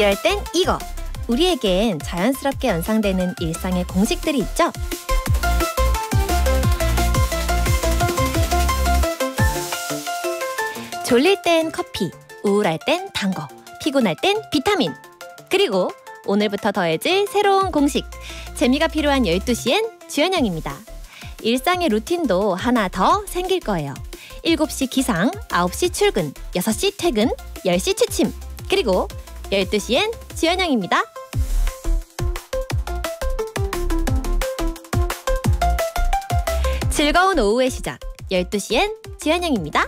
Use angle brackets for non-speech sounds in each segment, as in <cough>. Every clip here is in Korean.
이럴 땐 이거. 우리에겐 자연스럽게 연상되는 일상의 공식들이 있죠. 졸릴 땐 커피, 우울할 땐 단거, 피곤할 땐 비타민. 그리고 오늘부터 더해질 새로운 공식. 재미가 필요한 12시엔 주현영입니다. 일상의 루틴도 하나 더 생길 거예요. 7시 기상, 9시 출근, 6시 퇴근, 10시 취침. 그리고 12시엔 지현영입니다. 즐거운 오후의 시작. 12시엔 지현영입니다.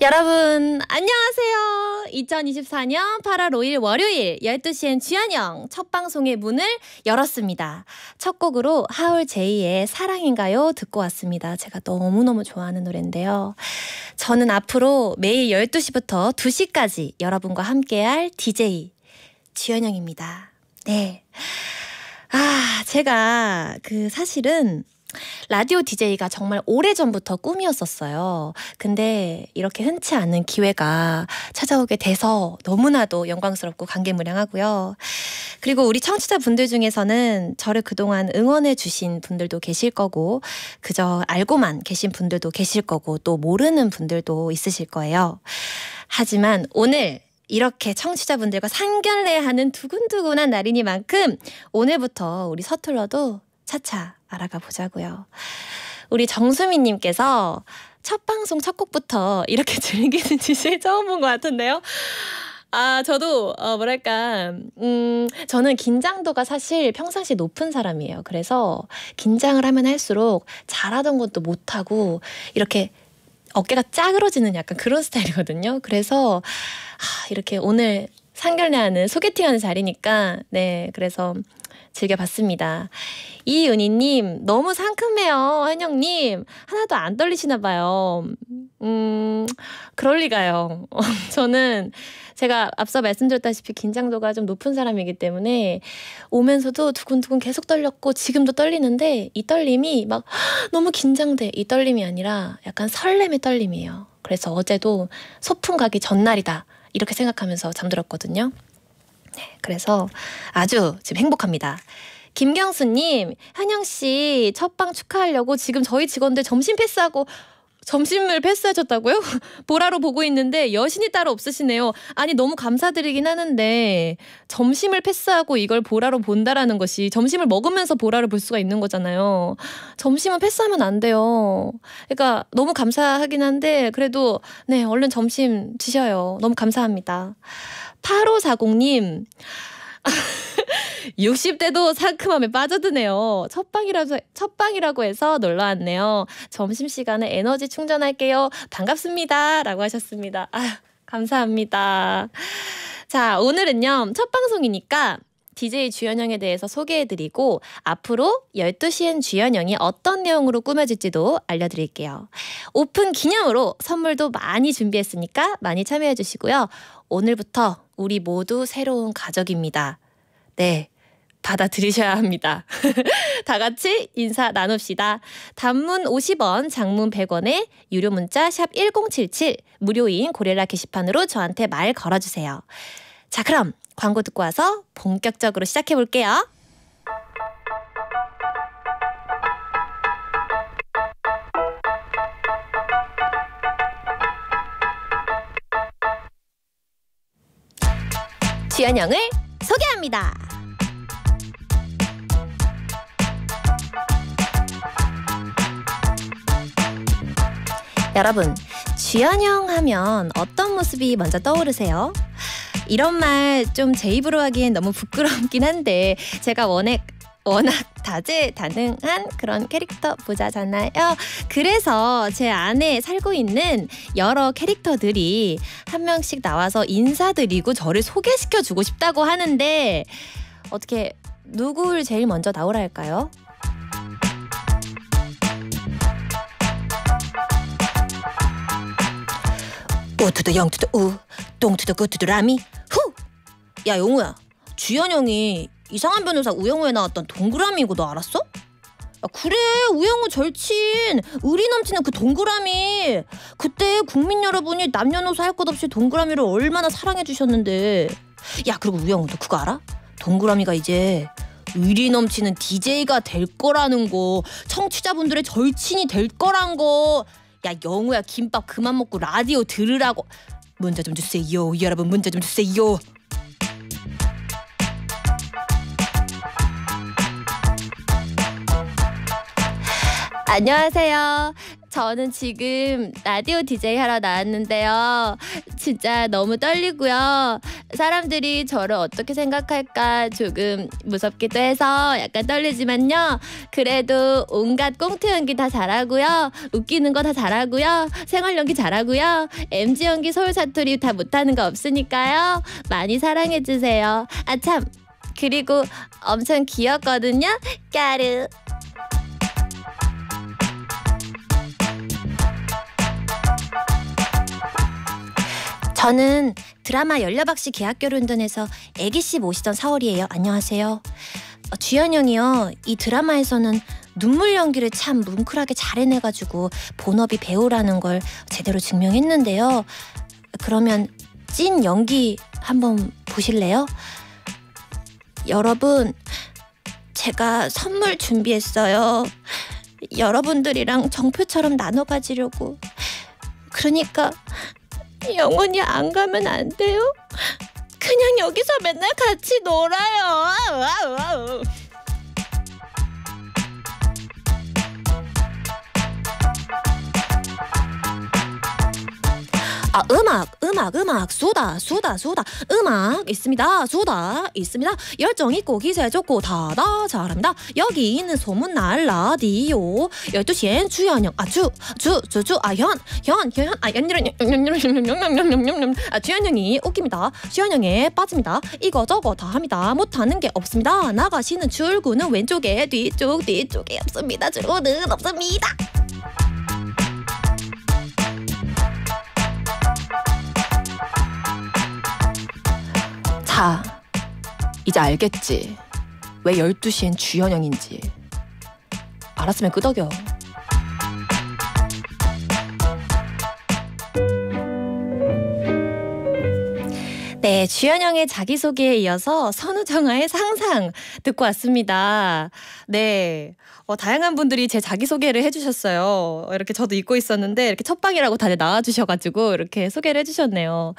여러분, 안녕하세요. 2024년 8월 5일 월요일 12시엔 주한영 첫 방송의 문을 열었습니다. 첫 곡으로 하울 제이의 사랑인가요 듣고 왔습니다. 제가 너무너무 좋아하는 노래인데요. 저는 앞으로 매일 12시부터 2시까지 여러분과 함께할 DJ 주현영입니다. 네. 아, 제가 그 사실은 라디오 DJ가 정말 오래전부터 꿈이었었어요. 근데 이렇게 흔치 않은 기회가 찾아오게 돼서 너무나도 영광스럽고 감개무량하고요. 그리고 우리 청취자분들 중에서는 저를 그동안 응원해 주신 분들도 계실 거고 그저 알고만 계신 분들도 계실 거고 또 모르는 분들도 있으실 거예요. 하지만 오늘 이렇게 청취자분들과 상견례하는 두근두근한 날이니만큼 오늘부터 우리 서툴러도 차차 알아가 보자고요. 우리 정수미님께서 첫 방송 첫 곡부터 이렇게 <laughs> 즐기는 지실 처음 본 것 같은데요. 아, 저도, 어, 뭐랄까, 음, 저는 긴장도가 사실 평상시 높은 사람이에요. 그래서 긴장을 하면 할수록 잘하던 것도 못하고, 이렇게 어깨가 짜그러지는 약간 그런 스타일이거든요. 그래서, 아, 이렇게 오늘 상견례하는 소개팅하는 자리니까, 네, 그래서 즐겨봤습니다. 이은희님, 너무 상큼해요. 한영님, 하나도 안 떨리시나 봐요. 음, 그럴리가요. <laughs> 저는 제가 앞서 말씀드렸다시피 긴장도가 좀 높은 사람이기 때문에 오면서도 두근두근 계속 떨렸고 지금도 떨리는데 이 떨림이 막 <gasps> 너무 긴장돼. 이 떨림이 아니라 약간 설렘의 떨림이에요. 그래서 어제도 소풍 가기 전날이다. 이렇게 생각하면서 잠들었거든요. 네, 그래서 아주 지금 행복합니다. 김경수님, 한영씨 첫방 축하하려고 지금 저희 직원들 점심 패스하고 점심을 패스하셨다고요? <laughs> 보라로 보고 있는데 여신이 따로 없으시네요. 아니 너무 감사드리긴 하는데 점심을 패스하고 이걸 보라로 본다라는 것이 점심을 먹으면서 보라를 볼 수가 있는 거잖아요. 점심은 패스하면 안 돼요. 그러니까 너무 감사하긴 한데 그래도 네 얼른 점심 드셔요. 너무 감사합니다. 8540님. 60대도 <laughs> 상큼함에 빠져드네요. 첫방이라서 첫방이라고 해서 놀러 왔네요. 점심 시간에 에너지 충전할게요. 반갑습니다라고 하셨습니다. 아, 감사합니다. 자, 오늘은요. 첫 방송이니까 DJ 주연영에 대해서 소개해드리고 앞으로 12시엔 주연영이 어떤 내용으로 꾸며질지도 알려드릴게요. 오픈 기념으로 선물도 많이 준비했으니까 많이 참여해주시고요. 오늘부터 우리 모두 새로운 가족입니다. 네. 받아들이셔야 합니다. <laughs> 다 같이 인사 나눕시다. 단문 50원, 장문 100원에 유료 문자 샵 1077 무료인 고릴라 게시판으로 저한테 말 걸어 주세요. 자, 그럼 광고 듣고 와서 본격적으로 시작해 볼게요. 주연영을 소개합니다. 여러분, 주연영 하면 어떤 모습이 먼저 떠오르세요? 이런 말 좀 제 입으로 하기엔 너무 부끄럽긴 한데 제가 원액 워낙 다재다능한 그런 캐릭터 부자잖아요. 그래서 제 안에 살고 있는 여러 캐릭터들이 한 명씩 나와서 인사드리고 저를 소개시켜 주고 싶다고 하는데 어떻게 누구를 제일 먼저 나오라 할까요? 오투도 영투도 우 똥투도 꾸투도 라미 후! 야 용우야 주연 형이 이상한 변호사 우영우에 나왔던 동그라미이고 너 알았어? 아, 그래 우영우 절친 의리 넘치는 그 동그라미 그때 국민 여러분이 남녀노소 할 것 없이 동그라미를 얼마나 사랑해 주셨는데 야 그리고 우영우 도 그거 알아? 동그라미가 이제 의리 넘치는 DJ가 될 거라는 거 청취자분들의 절친이 될 거란 거야 영우야 김밥 그만 먹고 라디오 들으라고 문자 좀 주세요 여러분 문자 좀 주세요 안녕하세요. 저는 지금 라디오 디제이 하러 나왔는데요. 진짜 너무 떨리고요. 사람들이 저를 어떻게 생각할까 조금 무섭기도 해서 약간 떨리지만요. 그래도 온갖 꽁트 연기 다 잘하고요. 웃기는 거 다 잘하고요. 생활 연기 잘하고요. MG 연기 서울 사투리 다 못하는 거 없으니까요. 많이 사랑해 주세요. 아 참. 그리고 엄청 귀엽거든요. 까르. 저는 드라마 열려박씨 계약결혼전에서 애기씨 모시던 사월이에요. 안녕하세요. 어, 주연 형이요. 이 드라마에서는 눈물 연기를 참 뭉클하게 잘 해내가지고 본업이 배우라는 걸 제대로 증명했는데요. 그러면 찐 연기 한번 보실래요? 여러분, 제가 선물 준비했어요. 여러분들이랑 정표처럼 나눠 가지려고. 그러니까 영원히 안 가면 안 돼요? 그냥 여기서 맨날 같이 놀아요. 아, 음악, 음악 음악 수다 수다 수다 음악 있습니다 수다 있습니다 열정 있고 기세 좋고 다다 잘합니다 여기 있는 소문날 라디오 열두 시엔 주연영 아주 주주주 아현 현 현현 아 연이런 연이런 아 주연영이 웃깁니다 주연영에 빠집니다 이거저거 다 합니다 못하는 게 없습니다 나가시는 출구는 왼쪽에 뒤쪽 뒤쪽에 없습니다 출구는 없습니다 다 이제 알겠지. 왜 12시엔 주현영인지. 알았으면 끄덕여. 네, 주현영의 자기소개에 이어서 선우정아의 상상 듣고 왔습니다. 네, 어, 다양한 분들이 제 자기소개를 해주셨어요. 이렇게 저도 잊고 있었는데 이렇게 첫방이라고 다들 나와주셔가지고 이렇게 소개를 해주셨네요.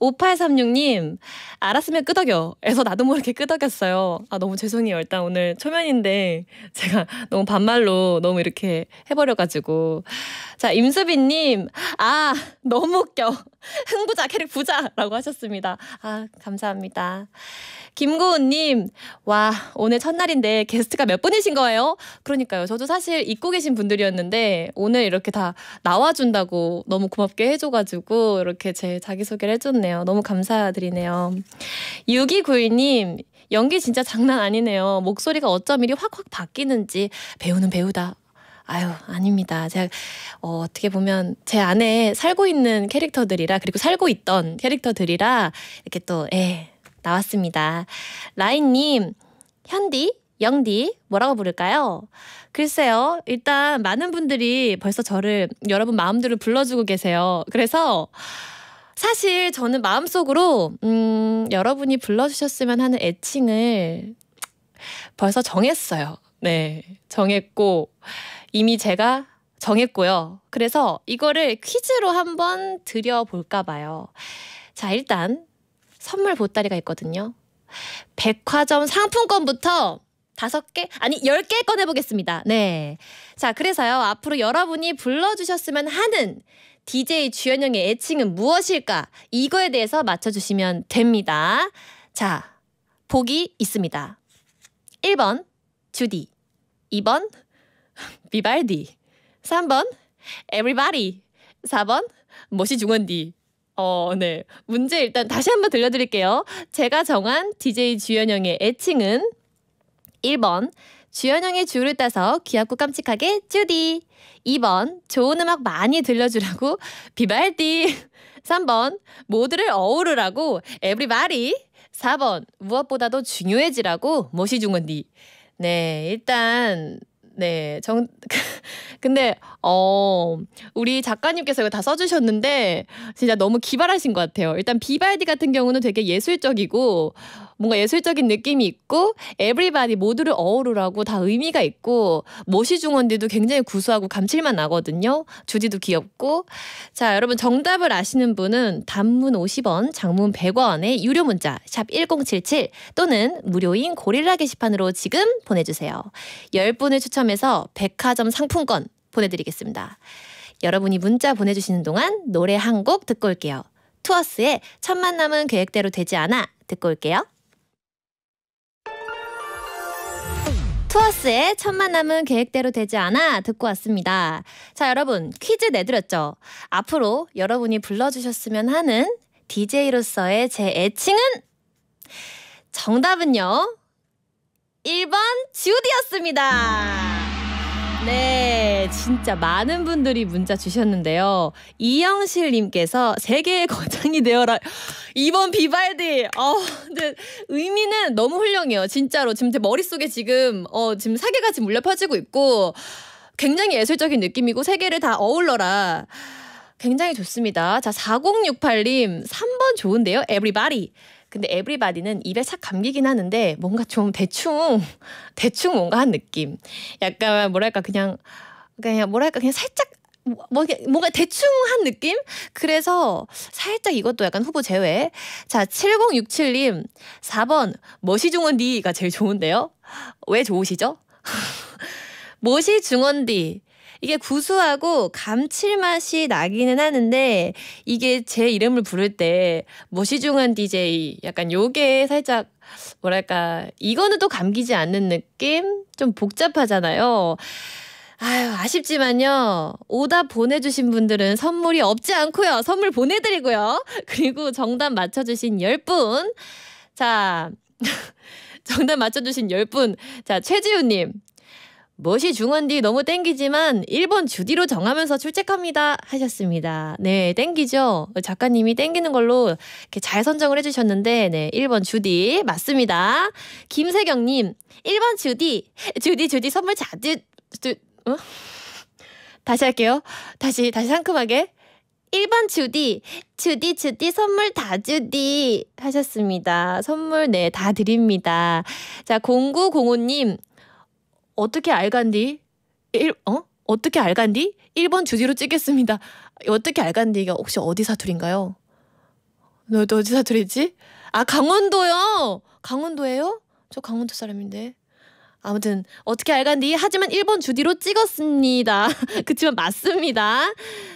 5836님, 알았으면 끄덕여. 에서 나도 모르게 끄덕였어요. 아, 너무 죄송해요. 일단 오늘 초면인데 제가 <laughs> 너무 반말로 너무 이렇게 해버려가지고. 자, 임수빈님. 아, 너무 웃겨. <laughs> 흥부자, 캐릭 부자라고 하셨습니다. 아, 감사합니다. 김고은님, 와, 오늘 첫날인데 게스트가 몇 분이신 거예요? 그러니까요. 저도 사실 잊고 계신 분들이었는데 오늘 이렇게 다 나와준다고 너무 고맙게 해줘가지고 이렇게 제 자기소개를 해줬네요. 너무 감사드리네요. 6292님, 연기 진짜 장난 아니네요. 목소리가 어쩜 이리 확확 바뀌는지 배우는 배우다. 아유 아닙니다. 제가 어, 떻게 보면 제 안에 살고 있는 캐릭터들이라 그리고 살고 있던 캐릭터들이라 이렇게 또 예, 나왔습니다. 라인님, 현디, 영디, 뭐라고 부를까요? 글쎄요, 일단 많은 분들이 벌써 저를 여러분 마음대로 불러주고 계세요. 그래서 사실 저는 마음속으로, 음, 여러분이 불러주셨으면 하는 애칭을 벌써 정했어요. 네, 정했고, 이미 제가 정했고요. 그래서 이거를 퀴즈로 한번 드려볼까 봐요. 자, 일단 선물 보따리가 있거든요. 백화점 상품권부터 다섯 개 아니 열 개 꺼내보겠습니다. 네. 자, 그래서요. 앞으로 여러분이 불러주셨으면 하는 DJ 주현영의 애칭은 무엇일까? 이거에 대해서 맞춰주시면 됩니다. 자, 보기 있습니다. 1번, 주디. 2번, <laughs> 비발디. 3번, 에 v e r y 4번, 모시 중원디. 어, 네. 문제 일단 다시 한번 들려드릴게요. 제가 정한 DJ 주현영의 애칭은 1번 주현영의 줄을 따서 귀엽고 깜찍하게 쭈디 2번 좋은 음악 많이 들려주라고 <laughs> 비발디 3번 모두를 어우르라고 에브리바디 4번 무엇보다도 중요해지라고 모시중언디 네 일단 네, 정 <laughs> 근데 어 우리 작가님께서 이거 다 써주셨는데 진짜 너무 기발하신 것 같아요. 일단 비발디 같은 경우는 되게 예술적이고 뭔가 예술적인 느낌이 있고 에브리바디 모두를 어우르라고 다 의미가 있고 모시중원디도 굉장히 구수하고 감칠맛 나거든요. 주디도 귀엽고 자 여러분 정답을 아시는 분은 단문 50원 장문 100원의 유료 문자 샵 1077 또는 무료인 고릴라 게시판으로 지금 보내주세요. 10분을 추첨해서 백화점 상품권 보내드리겠습니다. 여러분이 문자 보내주시는 동안 노래 한 곡 듣고 올게요. 투어스의 첫 만남은 계획대로 되지 않아 듣고 올게요. 투어스의 첫 만남은 계획대로 되지 않아 듣고 왔습니다. 자, 여러분 퀴즈 내드렸죠? 앞으로 여러분이 불러주셨으면 하는 DJ로서의 제 애칭은 정답은요. 1번 주디였습니다. 네, 진짜 많은 분들이 문자 주셨는데요. 이영실님께서 세계의 거장이 되어라. 이번 비발디. 어, 근데 의미는 너무 훌륭해요. 진짜로. 지금 제 머릿속에 지금, 어, 지금 사계 지금 물려 퍼지고 있고, 굉장히 예술적인 느낌이고, 세계를 다 어울러라. 굉장히 좋습니다. 자, 4068님, 3번 좋은데요? 에브리바 y 근데 에브리바디는 입에 싹 감기긴 하는데 뭔가 좀 대충 <laughs> 대충 뭔가 한 느낌. 약간 뭐랄까 그냥 그냥 뭐랄까 그냥 살짝 뭐, 뭐 뭔가 대충 한 느낌? 그래서 살짝 이것도 약간 후보 제외. 자, 7067님, 4번, 머시 중원 디가 제일 좋은데요? 왜 좋으시죠? 머시 중원 디 이게 구수하고 감칠맛이 나기는 하는데 이게 제 이름을 부를 때 모시중한 DJ 약간 요게 살짝 뭐랄까 이거는 또 감기지 않는 느낌 좀 복잡하잖아요. 아유, 아쉽지만요. 오답 보내주신 분들은 선물이 없지 않고요. 선물 보내드리고요. <laughs> 그리고 정답 맞춰주신 10분. 자, <laughs> 정답 맞춰주신 10분. 자, 최지우님, 멋이 중원디 너무 땡기지만 1번 주디로 정하면서 출첵합니다 하셨습니다. 네, 땡기죠. 작가님이 땡기는 걸로 이렇게 잘 선정을 해주셨는데 네, 1번 주디 맞습니다. 김세경님 1번 주디 주디 주디 선물 자주 주, 어? 다시 할게요. 다시 다시 상큼하게 1번 주디, 주디, 주디, 선물 다 주디 하셨습니다. 선물, 네, 다 드립니다. 자, 0905님, 어떻게 알간디? 1, 어? 어떻게 알간디? 1번 주디로 찍겠습니다. 어떻게 알간디가 혹시 어디 사투리인가요? 너, 너 어디 사투리지? 아, 강원도요! 강원도예요? 저 강원도 사람인데. 아무튼 어떻게 알간디 하지만 1번 주디로 찍었습니다. <laughs> 그치만 맞습니다.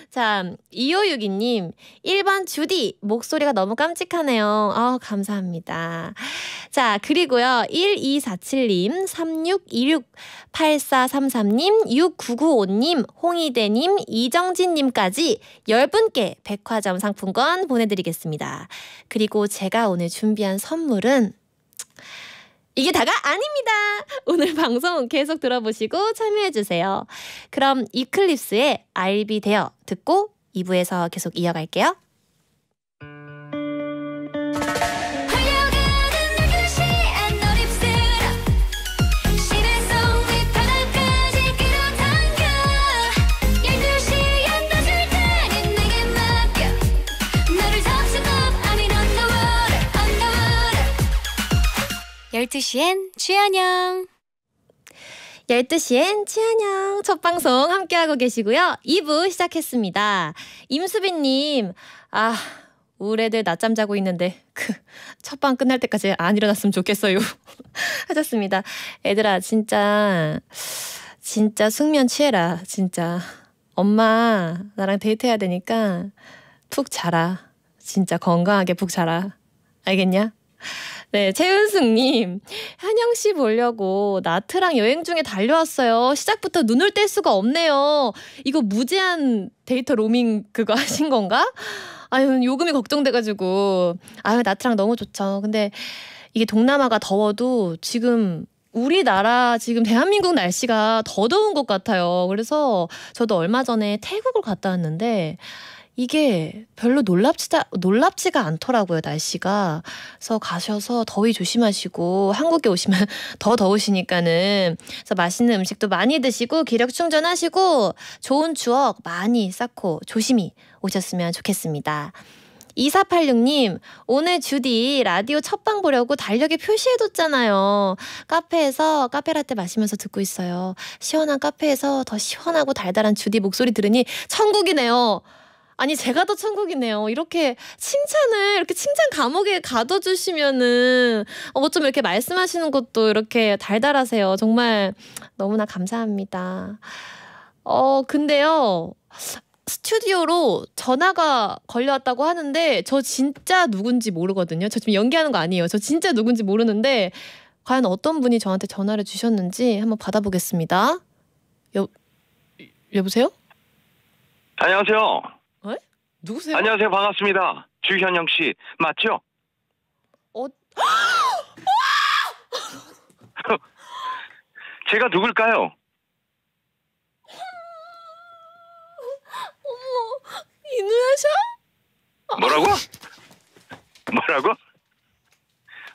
자, 2562님, 1번 주디, 목소리가 너무 깜찍하네요. 아 감사합니다. 자, 그리고요, 1247님, 3626, 8433님, 6995님, 홍희대님, 이정진님까지 10분께 백화점 상품권 보내드리겠습니다. 그리고 제가 오늘 준비한 선물은 이게 다가 아닙니다. 오늘 <laughs> 방송 계속 들어보시고 참여해주세요. 그럼 이클립스의 알비 l 어 듣고 2부에서 계속 이어갈게요. 12시엔 주연영. 12시엔 치안영 첫 방송 함께하고 계시고요. 2부 시작했습니다. 임수빈님, 아, 우레들 낮잠 자고 있는데 그첫 방 끝날 때까지 안 일어났으면 좋겠어요. <laughs> 하셨습니다. 애들아, 진짜, 진짜 숙면 취해라. 진짜. 엄마, 나랑 데이트해야 되니까 푹 자라. 진짜 건강하게 푹 자라. 알겠냐? 네, 최은숙님. 한영씨 보려고 나트랑 여행 중에 달려왔어요. 시작부터 눈을 뗄 수가 없네요. 이거 무제한 데이터 로밍 그거 <laughs> 하신 건가? 아유, 요금이 걱정돼가지고. 아유, 나트랑 너무 좋죠. 근데 이게 동남아가 더워도 지금 우리나라 지금 대한민국 날씨가 더 더운 것 같아요. 그래서 저도 얼마 전에 태국을 갔다 왔는데 이게 별로 놀랍지다, 놀랍지가 않더라고요, 날씨가. 그래서 가셔서 더위 조심하시고, 한국에 오시면 <laughs> 더 더우시니까는. 그래서 맛있는 음식도 많이 드시고, 기력 충전하시고, 좋은 추억 많이 쌓고, 조심히 오셨으면 좋겠습니다. 2486님, 오늘 주디 라디오 첫방 보려고 달력에 표시해뒀잖아요. 카페에서 카페라떼 마시면서 듣고 있어요. 시원한 카페에서 더 시원하고 달달한 주디 목소리 들으니 천국이네요. 아니 제가 더 천국이네요. 이렇게 칭찬을 이렇게 칭찬 감옥에 가둬주시면은 어좀 뭐 이렇게 말씀하시는 것도 이렇게 달달하세요. 정말 너무나 감사합니다. 어 근데요 스튜디오로 전화가 걸려왔다고 하는데 저 진짜 누군지 모르거든요. 저 지금 연기하는 거 아니에요. 저 진짜 누군지 모르는데 과연 어떤 분이 저한테 전화를 주셨는지 한번 받아보겠습니다. 여 여보세요? 안녕하세요. 누구세요? 안녕하세요. 반갑습니다. 주현영 씨 맞죠? 어. <gasps> <laughs> 제가 누굴까요? <gasps> 어머, 이누야샤? 뭐라고? <gasps> 뭐라고?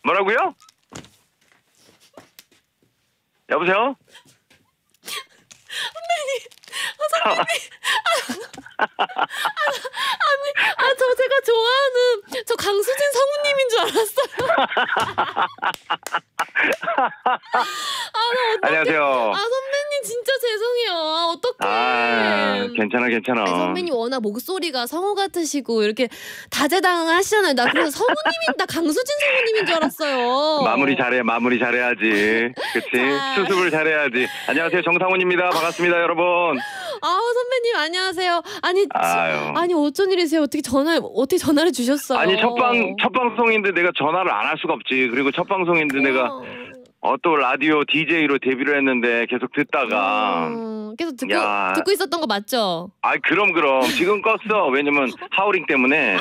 뭐라고요? 여보세요? 선배님, 아, 선배님. <laughs> 아, 니 아, 저 제가 좋아하는 저 강수진 성우님인 줄 알았어요. 아, 나 안녕하세요. 아, 선배님 진짜 죄송해요. 아, 어떡해. 아, 괜찮아, 괜찮아. 아니, 선배님 워낙 목소리가 성우 같으시고 이렇게 다재다능하시잖아요. 나 그래서 성우님인, 다 강수진 성우님인 줄 알았어요. 마무리 잘해, 마무리 잘해야지. 그치? 아. 수습을 잘해야지. 안녕하세요. 정상훈입니다. 반갑습니다, 여러분. 아, 선배님. 안녕하세요. 아니 아유. 아니 어쩐 일이세요? 어떻게 전화 어떻게 전화를 주셨어요? 아니 첫방 첫 방송인데 내가 전화를 안 할 수가 없지. 그리고 첫 방송인데 어. 내가 어또 라디오 DJ로 데뷔를 했는데 계속 듣다가 음, 계속 듣고 야. 듣고 있었던 거 맞죠? 아 그럼 그럼 지금 껐어. 왜냐면 하우링 때문에.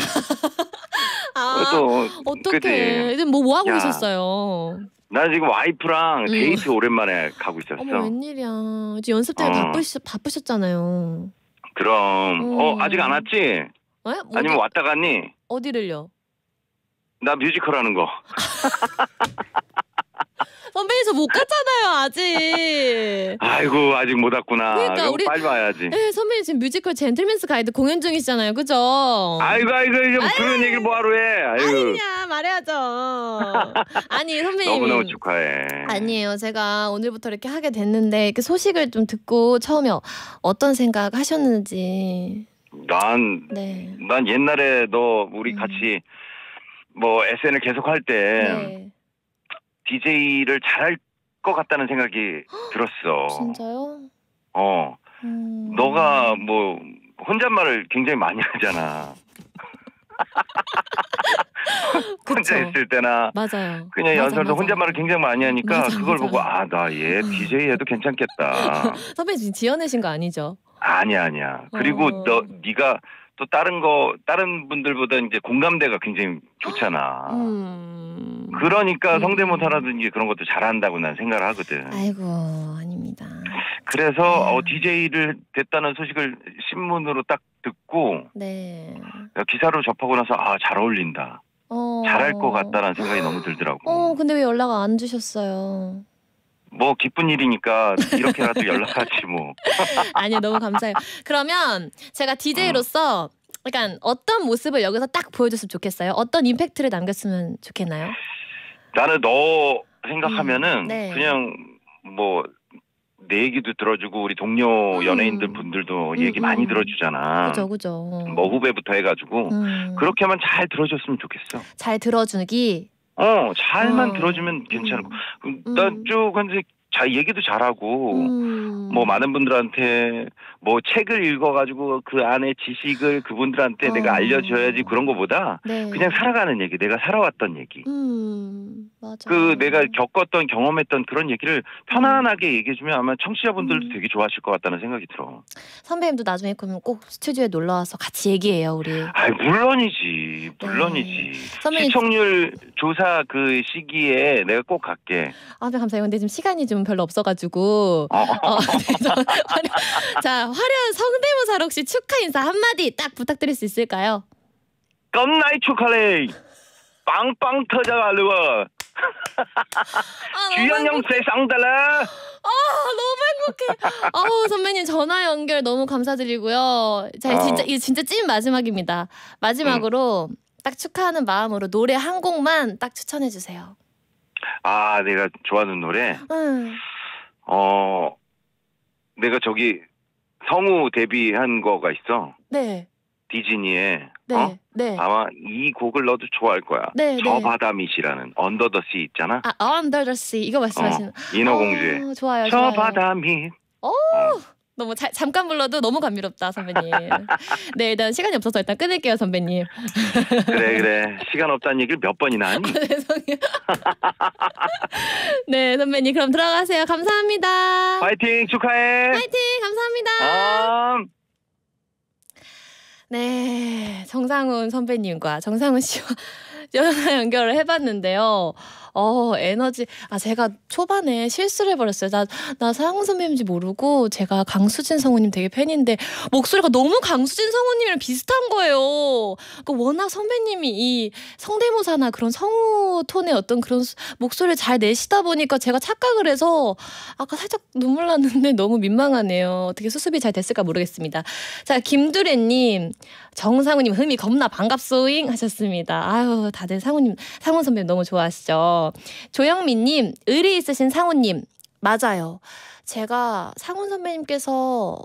아, 어떻게? 뭐, 뭐 하고 야. 있었어요? 나 지금 와이프랑 음. 데이트 음. 오랜만에 가고 있었어. 어머 웬일이야. 이제 연습 때문에 어. 바쁘시, 바쁘셨잖아요. 그럼 음. 어, 아직 안 왔지? 에? 어? 아니면 왔다 갔니? 어디를요? 나 뮤지컬 하는 거. <laughs> 선배님 저못 갔잖아요 아직. 아이고 아직 못 왔구나. 그러니까 우리 빨리 와야지. 네, 선배님 지금 뮤지컬 젠틀맨스 가이드 공연 중이시잖아요, 그죠? 아이고 아이고 좀 뭐 그런 얘기를 뭐하러 해? 아니냐 말해야죠. 아니 선배님. 너무 너무 축하해. 아니에요, 제가 오늘부터 이렇게 하게 됐는데 그 소식을 좀 듣고 처음에 어떤 생각 하셨는지. 난난 네. 옛날에 너 우리 음. 같이 뭐 SN을 계속 할때 네. DJ를 잘 할 것 같다는 생각이 <gasps> 들었어. 진짜요? 어. 음... 너가 뭐 혼잣말을 굉장히 많이 하잖아. <laughs> 혼자 있을 때나 맞아요. 그냥 연설도 혼잣말을 굉장히 많이 하니까 맞아, 그걸 맞아. 보고 아 나 얘 DJ 음. 해도 괜찮겠다. <laughs> 선배 지금 지어내신 거 아니죠? 아니야 아니야. 그리고 어... 너 네가 또 다른 거 다른 분들보다 이제 공감대가 굉장히 좋잖아. 음. 그러니까 음. 성대모사라든지 그런 것도 잘한다고 난 생각을 하거든. 아이고 아닙니다. 그래서 네. 어, DJ를 됐다는 소식을 신문으로 딱 듣고 네. 기사로 접하고 나서 아 잘 어울린다. 어. 잘할 것 같다라는 생각이 너무 들더라고. 어 근데 왜 연락 안 주셨어요? 뭐 기쁜 일이니까 이렇게라도 연락하지 뭐. <laughs> 아니요 너무 감사해요. 그러면 제가 DJ로서 약간 어떤 모습을 여기서 딱 보여줬으면 좋겠어요. 어떤 임팩트를 남겼으면 좋겠나요? 나는 너 생각하면은 음, 네. 그냥 뭐. 내 얘기도 들어주고 우리 동료 음. 연예인들 분들도 음, 얘기 음, 많이 들어주잖아. 그죠 그죠. 뭐 후배부터 해가지고 음. 그렇게만 잘 들어줬으면 좋겠어. 잘 들어주기 어, 잘만 어. 들어주면 괜찮고. 음. 나쭉 한데 자기 얘기도 잘하고 음. 뭐 많은 분들한테 뭐 책을 읽어가지고 그 안에 지식을 그분들한테 어. 내가 알려줘야지 그런 거보다 네. 그냥 살아가는 얘기, 내가 살아왔던 얘기, 음. 그 내가 겪었던 경험했던 그런 얘기를 편안하게 음. 얘기해주면 아마 청취자분들도 음. 되게 좋아하실 것 같다는 생각이 들어. 선배님도 나중에 그러면 꼭 스튜디오에 놀러 와서 같이 얘기해요 우리. 아 물론이지, 물론이지. 네. 선배님... 시청률 조사 그 시기에 내가 꼭 갈게. 아, 네 감사해요. 근데 지금 시간이 좀 관심 별로 없어가지고 아. 어. 어, <laughs> 자 화려한 성대모사로 혹시 축하 인사 한마디 딱 부탁드릴 수 있을까요? 껌나이 축하래 빵빵 터져가지고 아, 주연영 세상달라 아 너무 행복해 아우 선배님 전화 연결 너무 감사드리고요 자 어. 진짜 이 진짜 찐 마지막입니다 마지막으로 응. 딱 축하하는 마음으로 노래 한 곡만 딱 추천해 주세요 아, 내가 좋아하는 노래? 응. 어, 내가 저기 성우 데뷔한 거가 있어. 네. 디즈니에. 네. 어? 네. 아마 이 곡을 너도 좋아할 거야. 네. 저 네. 바다밑이라는 언더더 씨 있잖아. 아, 언더더 씨. 이거 말씀하시는. 어, 인어공주의. 어, 좋아요. 저 좋아요. 바다밑. 오! 어. 너무 자, 잠깐 불러도 너무 감미롭다 선배님. 네 일단 시간이 없어서 일단 끊을게요 선배님. 그래 그래 시간 없다는 얘기를 몇 번이나 하 아, 죄송해요. <laughs> 네 선배님 그럼 들어가세요. 감사합니다. 파이팅 축하해. 파이팅 감사합니다. 아네 정상훈 선배님과 정상훈 씨와 연화 <laughs> 연결을 해봤는데요. 어, 에너지. 아, 제가 초반에 실수를 해버렸어요. 나, 나 사영 선배님인지 모르고 제가 강수진 성우님 되게 팬인데 목소리가 너무 강수진 성우님이랑 비슷한 거예요. 그러니까 워낙 선배님이 이 성대모사나 그런 성우 톤의 어떤 그런 목소리를 잘 내시다 보니까 제가 착각을 해서 아까 살짝 눈물 났는데 너무 민망하네요. 어떻게 수습이 잘 됐을까 모르겠습니다. 자, 김두래님. 정상우님 흠이 겁나 반갑소잉 하셨습니다. 아유 다들 상우님 상우 선배님 너무 좋아하시죠. 조영민님 의리 있으신 상우님 맞아요. 제가 상훈 선배님께서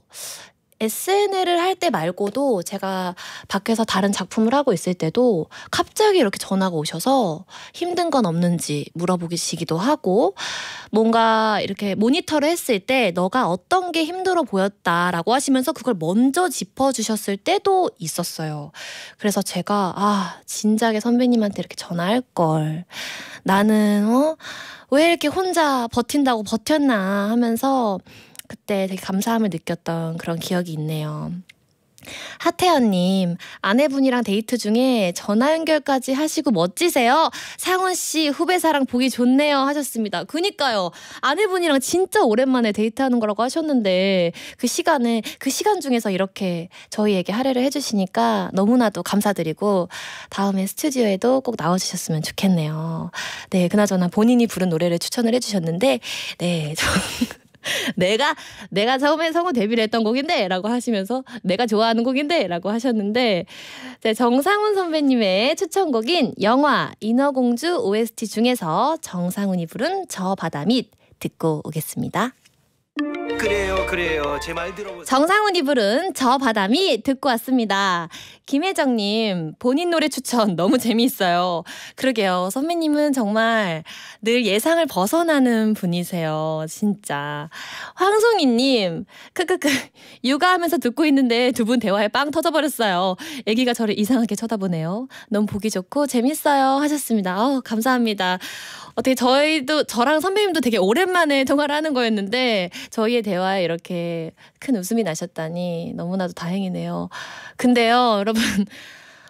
SNL을 할 때 말고도 제가 밖에서 다른 작품을 하고 있을 때도 갑자기 이렇게 전화가 오셔서 힘든 건 없는지 물어보시기도 하고 뭔가 이렇게 모니터를 했을 때 너가 어떤 게 힘들어 보였다라고 하시면서 그걸 먼저 짚어주셨을 때도 있었어요. 그래서 제가 아, 진작에 선배님한테 이렇게 전화할 걸. 나는 어? 왜 이렇게 혼자 버틴다고 버텼나 하면서 그때 되게 감사함을 느꼈던 그런 기억이 있네요. 하태연님, 아내분이랑 데이트 중에 전화 연결까지 하시고 멋지세요. 상훈씨 후배사랑 보기 좋네요. 하셨습니다. 그니까요. 아내분이랑 진짜 오랜만에 데이트하는 거라고 하셨는데 그 시간에, 그 시간 중에서 이렇게 저희에게 할애를 해주시니까 너무나도 감사드리고 다음에 스튜디오에도 꼭 나와주셨으면 좋겠네요. 네, 그나저나 본인이 부른 노래를 추천을 해주셨는데, 네, 저. <laughs> 내가 내가 처음에 성우 데뷔를 했던 곡인데라고 하시면서 내가 좋아하는 곡인데라고 하셨는데 이제 네, 정상훈 선배님의 추천곡인 영화 인어공주 OST 중에서 정상훈이 부른 저 바다 밑 듣고 오겠습니다. 그래요 그래요 제 말 들어보세요 정상훈이 부른 저 바람이 듣고 왔습니다 김혜정님 본인 노래 추천 너무 재미있어요 그러게요 선배님은 정말 늘 예상을 벗어나는 분이세요 진짜 황송이님 크크크 육아하면서 듣고 있는데 두 분 대화에 빵 터져버렸어요 애기가 저를 이상하게 쳐다보네요 너무 보기 좋고 재밌어요 하셨습니다 어, 감사합니다 어떻게 저희도 저랑 선배님도 되게 오랜만에 통화를 하는 거였는데 저희의 대화에 이렇게 큰 웃음이 나셨다니 너무나도 다행이네요. 근데요, 여러분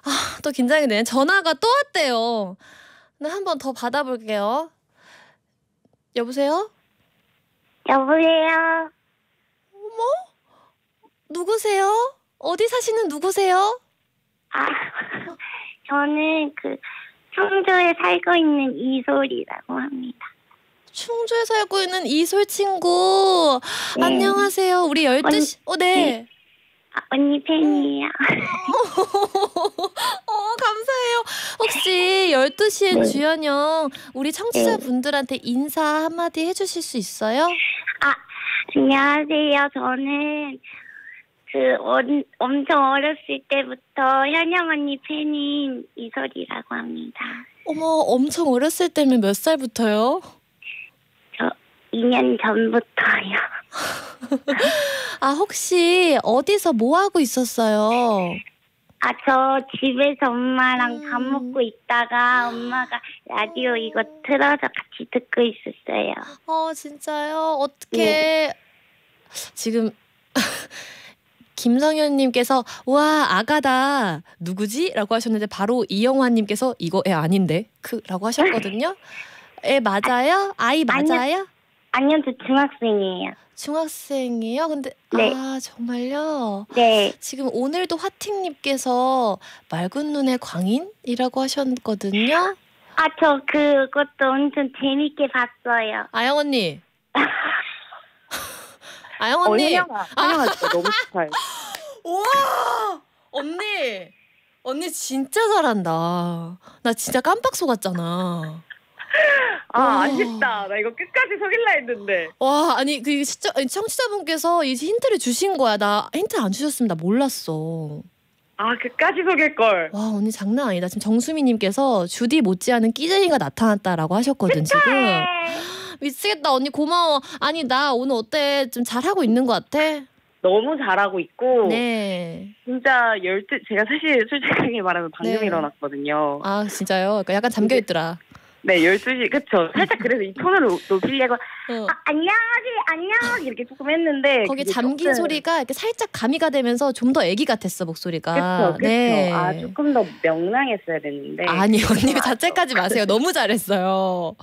아, 또 긴장이 되네. 전화가 또 왔대요. 한번 더 받아볼게요. 여보세요? 여보세요? 어머? 누구세요? 어디 사시는 누구세요? 아, <laughs> 저는 그 충주에 살고 있는 이솔이라고 합니다. 충주에 살고 있는 이솔 친구. 네. 안녕하세요. 우리 12시, 언, 어, 네. 네. 아, 언니 팬이에요. <laughs> 어, 감사해요. 혹시 12시에 네. 주연영 우리 청취자분들한테 네. 인사 한마디 해주실 수 있어요? 아, 안녕하세요. 저는 그 원, 엄청 어렸을 때부터 현영 언니 팬인 이설이라고 합니다. 어머, 엄청 어렸을 때면 몇 살부터요? 저 2년 전부터요. <laughs> 아, 혹시 어디서 뭐 하고 있었어요? 아, 저 집에서 엄마랑 음. 밥 먹고 있다가 엄마가 라디오 이거 틀어서 같이 듣고 있었어요. 어, 진짜요? 어떻게 네. 지금 <laughs> 김성현님께서 와 아가다 누구지?라고 하셨는데 바로 이영환님께서 이거 애 아닌데 그라고 하셨거든요. 애 맞아요? 아이 맞아요? 아니요, 저 중학생이에요. 중학생이요? 에 근데 네. 아 정말요? 네. 지금 오늘도 화팅님께서 맑은 눈의 광인이라고 하셨거든요. 아 저 그것도 엄청 재밌게 봤어요. 아영 언니. <laughs> 아영 언니. 어, 현영아. 현영아 진짜 너무 축하해. <laughs> 우와! 언니. 언니 진짜 잘한다. 나 진짜 깜빡 속았잖아. 아, 아쉽다. 나 이거 끝까지 속일라 했는데. 와, 아니, 그 시청, 청취자분께서 이 힌트를 주신 거야. 나 힌트 안 주셨으면 나 몰랐어. 아, 그까지 속일걸. 와, 언니 장난 아니다. 지금 정수미님께서 주디 못지않은 끼쟁이가 나타났다라고 하셨거든, 지금. 미치겠다 언니 고마워. 아니 나 오늘 어때? 좀 잘하고 있는 것 같아? 너무 잘하고 있고 네. 진짜 열두 제가 사실 솔직하게 말하면 방금 네. 일어났거든요. 아 진짜요? 약간 잠겨 있더라. 네, 12시, 그쵸. 살짝 그래서 이 톤을 높이려고, 어. 아, 안녕하세 안녕! 이렇게 조금 했는데. 거기 잠긴 조금... 소리가 이렇게 살짝 가미가 되면서 좀 더 애기 같았어, 목소리가. 그쵸, 그쵸. 네. 아, 조금 더 명랑했어야 됐는데. 아니, 언니 아, 자책하지 아, 마세요. 너무 잘했어요.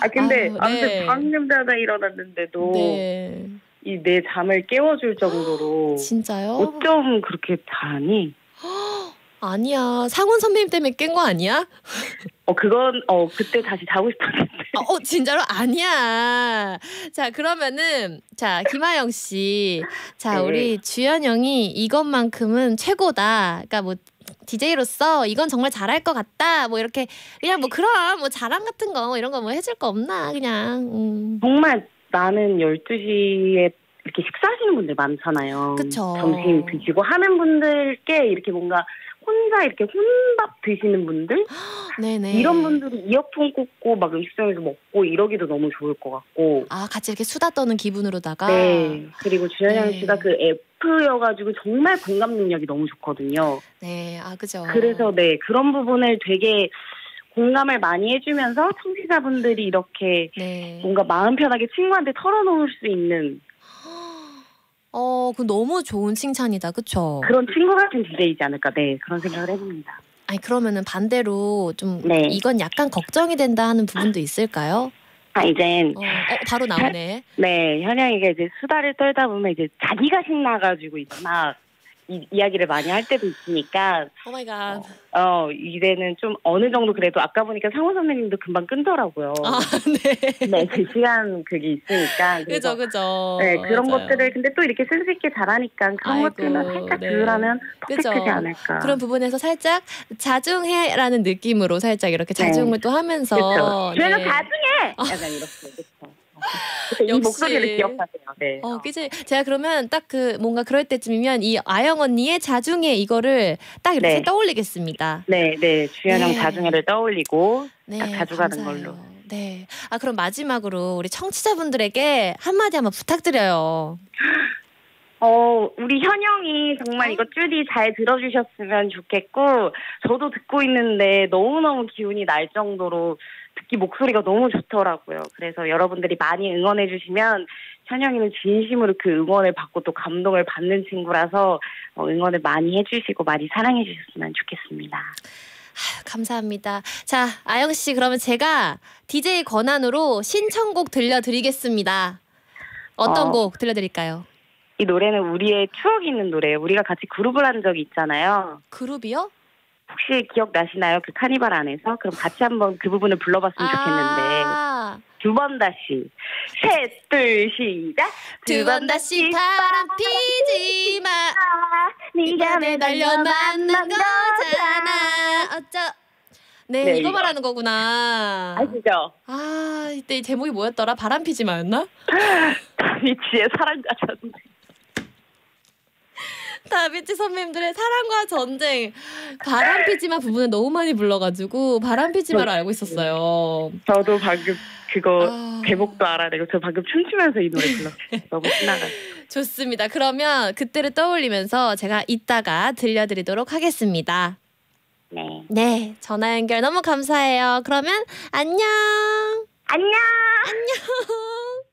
아, 근데, 아, 무튼 네. 방금 자가 일어났는데도. 네. 이내 잠을 깨워줄 정도로. 진짜요? 어쩜 그렇게 자니? 아니야. 상훈 선배님 때문에 깬 거 아니야? 어 그건 어 그때 다시 자고 싶었는데. 어, 어 진짜로 아니야. 자 그러면은 자 김하영 씨, 자 네. 우리 주현영이 이것만큼은 최고다. 그러니까 뭐 DJ로서 이건 정말 잘할 것 같다. 뭐 이렇게 그냥 뭐 그럼 뭐 자랑 같은 거 뭐 이런 거 뭐 해줄 거 없나 그냥. 음. 정말 나는 12시에 이렇게 식사하시는 분들 많잖아요. 그쵸. 점심 드시고 하는 분들께 이렇게 뭔가 혼자 이렇게 혼밥 드시는 분들 <gasps> 네네. 이런 분들이 이어폰 꽂고 막식점에서 먹고 이러기도 너무 좋을 것 같고 아 같이 이렇게 수다 떠는 기분으로다가 네 그리고 주현영 네. 씨가 그 F여가지고 정말 공감 능력이 너무 좋거든요 네아 그죠 그래서 네 그런 부분을 되게 공감을 많이 해주면서 청취자분들이 이렇게 네. 뭔가 마음 편하게 친구한테 털어놓을 수 있는 어, 그 너무 좋은 칭찬이다, 그쵸? 그런 친구 같은 디제이지 않을까, 네, 그런 생각을 해봅니다. 아니, 그러면은 반대로 좀 네. 이건 약간 걱정이 된다 하는 부분도 있을까요? 아, 이젠. 어, 어, 바로 나오네. 네, 현영이가 이제 수다를 떨다 보면 이제 자기가 신나가지고 이제 막 이, 이야기를 많이 할 때도 있으니까. 오마이갓. Oh 어, 어, 이제는 좀 어느 정도 그래도 아까 보니까 상호 선배님도 금방 끊더라고요. 아, 네. 네, 그 시간 그게 있으니까. <laughs> 그죠, 그죠. 네, 그런 맞아요. 것들을 근데 또 이렇게 센스 있게 잘하니까 그런 아이고, 것들만 살짝 네. 조율하면 퍼펙트지 않을까. 그런 부분에서 살짝 자중해라는 느낌으로 살짝 이렇게 자중을 네. 또 하면서. 그렇죠. 네. 쟤는 자중해! 약간 이렇게. 이 목소리를 기억하세요. 네. 어, 어, 그지. 제가 그러면 딱 그 뭔가 그럴 때쯤이면 이 아영 언니의 자중해 이거를 딱 이렇게 네. 떠올리겠습니다. 네, 네. 주연형 네. 자중해를 떠올리고 네, 딱 가져가는 걸로. 네. 아 그럼 마지막으로 우리 청취자분들에게 한마디 한번 부탁드려요. <laughs> 어, 우리 현영이 정말 이거 쭈디 잘 들어주셨으면 좋겠고, 저도 듣고 있는데 너무너무 기운이 날 정도로 듣기 목소리가 너무 좋더라고요. 그래서 여러분들이 많이 응원해주시면 현영이는 진심으로 그 응원을 받고 또 감동을 받는 친구라서 어, 응원을 많이 해주시고 많이 사랑해주셨으면 좋겠습니다. 아유, 감사합니다. 자, 아영 씨 그러면 제가 DJ 권한으로 신청곡 들려드리겠습니다. 어떤 어... 곡 들려드릴까요? 이 노래는 우리의 추억이 있는 노래예요. 우리가 같이 그룹을 한 적이 있잖아요. 그룹이요? 혹시 기억나시나요? 그 카니발 안에서? 그럼 같이 한번 그 부분을 불러봤으면 좋겠는데. 아. 두번 다시. 셋, 둘, 시작. 두번 다시 바람 피지 마. 네가 매달려 맞는 거잖아. 어쩌. 네, 네, 이거 말하는 거구나. 아시죠? 아, 이때 제목이 뭐였더라? 바람 피지 마였나? 미치의 사랑 가셨는 다비치 선배님들의 사랑과 전쟁 바람피지마 부분을 너무 많이 불러가지고 바람피지마를 알고 있었어요. 저도 방금 그거 아... 제목도 알아내고 저 방금 춤추면서 이 노래 불렀어요. 너무 신나가 좋습니다. 그러면 그때를 떠올리면서 제가 이따가 들려드리도록 하겠습니다. 네. 네, 전화 연결 너무 감사해요. 그러면 안녕. 안녕. 안녕. <laughs>